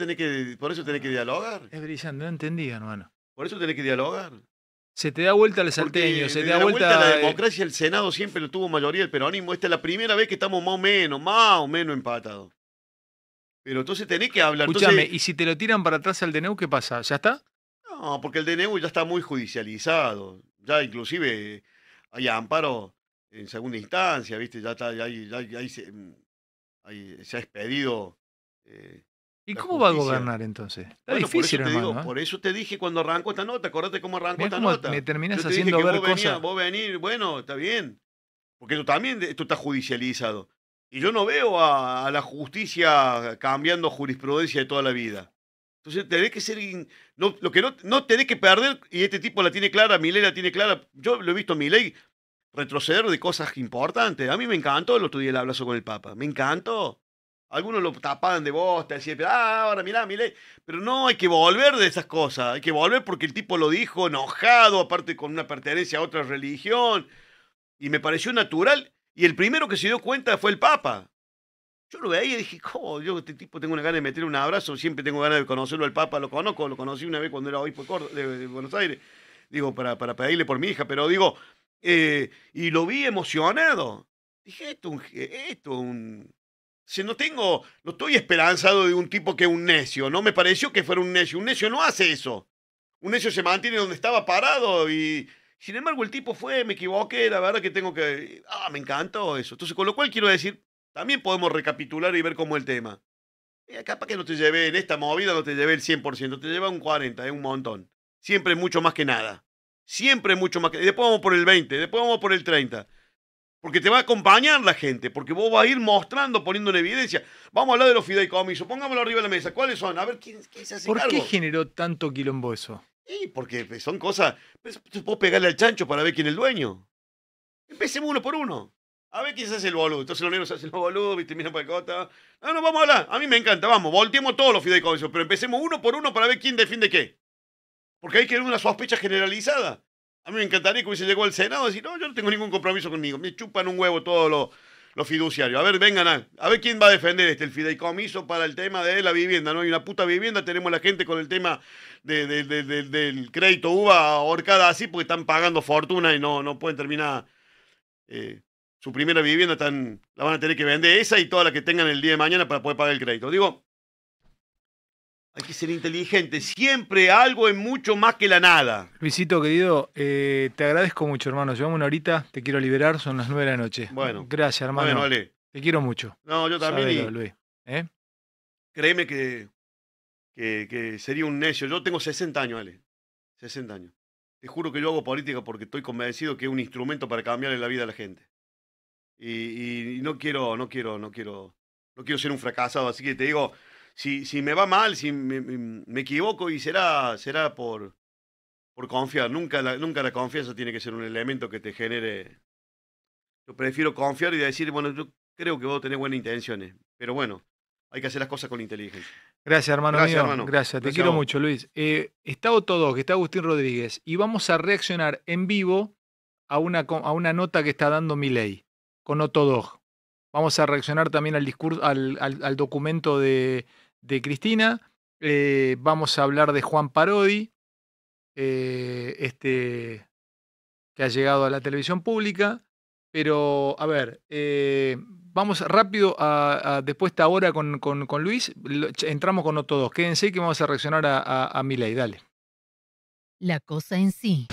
tenés que, dialogar. Es brillante, no entendía, hermano. Por eso tenés que dialogar. Se te da vuelta al salteño, se te da, vuelta, a la democracia, el Senado siempre lo tuvo mayoría el peronismo. Esta es la primera vez que estamos más o menos, más o menos empatados. Pero entonces tenés que hablar. Escúchame, ¿y si te lo tiran para atrás al DNU, qué pasa? ¿Ya está? No, porque el DNU ya está muy judicializado. Ya inclusive hay amparo en segunda instancia, ¿viste? Ya está, ya, ya, se, mm, se ha expedido. Eh, ¿Y cómo va a gobernar entonces? Está difícil, ¿eh? por eso, te dije cuando arrancó esta nota, acordate cómo arrancó esta nota. Me terminas haciendo ver cosas. bueno, está bien. Porque esto también esto está judicializado. Y yo no veo a la justicia cambiando jurisprudencia de toda la vida. Entonces tenés que ser. No, lo que no, no tenés que perder, y este tipo la tiene clara, Milei la tiene clara. Yo lo he visto a Milei retroceder de cosas importantes. A mí me encantó el otro día el abrazo con el Papa. Me encantó. Algunos lo tapaban de bosta, decían, ah, ahora mirá, Milei. Pero no, hay que volver de esas cosas. Hay que volver porque el tipo lo dijo enojado, aparte con una pertenencia a otra religión. Y me pareció natural. Y el primero que se dio cuenta fue el Papa. Yo lo veía y dije, oh Yo este tipo tengo una gana de meterle un abrazo, siempre tengo ganas de conocerlo el Papa, lo conozco, lo conocí una vez cuando era hoy por Córdoba, de, Buenos Aires, digo, para, para pedirle por mi hija, pero digo, eh, y lo vi emocionado. Dije, esto esto un... Si no tengo, no estoy esperanzado de un tipo que es un necio, no me pareció que fuera un necio, un necio no hace eso. Un necio se mantiene donde estaba parado y... Sin embargo, el tipo fue, me equivoqué, la verdad que tengo que... Ah, me encantó eso. Entonces, con lo cual quiero decir, también podemos recapitular y ver cómo es el tema. Eh, Acá para que no te llevé, en esta movida no te llevé el 100%, te lleva un 40, es un montón. Siempre mucho más que nada. Siempre mucho más que... Y después vamos por el 20, después vamos por el 30. Porque te va a acompañar la gente, porque vos vas a ir mostrando, poniendo en evidencia. Vamos a hablar de los fideicomisos, pongámoslo arriba de la mesa. ¿Cuáles son? A ver, ¿quién, quién se hace ¿Por qué generó tanto quilombo eso? Sí, porque eh, son cosas... Puedo pegarle al chancho para ver quién es el dueño. Empecemos uno por uno. A ver quién se hace el boludo. Entonces los negros se hacen los boludos, viste, Mira para el cota. No, no, vamos a hablar. A mí me encanta, vamos, volteemos todos los fideicomisos, pero empecemos uno por uno para ver quién defiende qué. Porque hay que tener una sospecha generalizada. A mí me encantaría que hubiese llegado al Senado y decir, no, yo no tengo ningún compromiso conmigo. Me chupan un huevo todos los, los fiduciarios. A ver, vengan a, ver quién va a defender este, el fideicomiso para el tema de la vivienda. No hay una puta vivienda, tenemos la gente con el tema del crédito UVA ahorcada así porque están pagando fortuna y no, no pueden terminar... Eh, su primera vivienda están, la van a tener que vender esa y toda la que tengan el día de mañana para poder pagar el crédito. Digo, hay que ser inteligente. Siempre algo es mucho más que la nada. Luisito, querido, eh, te agradezco mucho, hermano. Llevamos una horita, te quiero liberar, son las nueve de la noche. Bueno. Gracias, hermano. Te quiero mucho. No, yo también. ¿Eh? Créeme que, que, sería un necio. Yo tengo 60 años, Ale. 60 años. Te juro que yo hago política porque estoy convencido que es un instrumento para cambiar la vida a la gente y, no quiero, no quiero, no quiero, no quiero ser un fracasado, así que te digo, si, si me va mal, si me, me equivoco y será, será por, por confiar. Nunca la, nunca la confianza tiene que ser un elemento que te genere. Yo prefiero confiar y decir, bueno, yo creo que vos tenés buenas intenciones, pero bueno, hay que hacer las cosas con inteligencia. Gracias, hermano. Gracias, hermano. Gracias, te quiero mucho, Luis. Eh, está todo que está Agustín Rodríguez, y vamos a reaccionar en vivo a una, a una nota que está dando mi ley con Dog. Vamos a reaccionar también al, al, documento de, Cristina. Eh, vamos a hablar de Juan Parodi, eh, este, que ha llegado a la televisión pública. Pero, a ver, eh, vamos rápido a, después de ahora con, con, Luis. Entramos con todos. Quédense que vamos a reaccionar a, a, a Dale. La cosa en sí.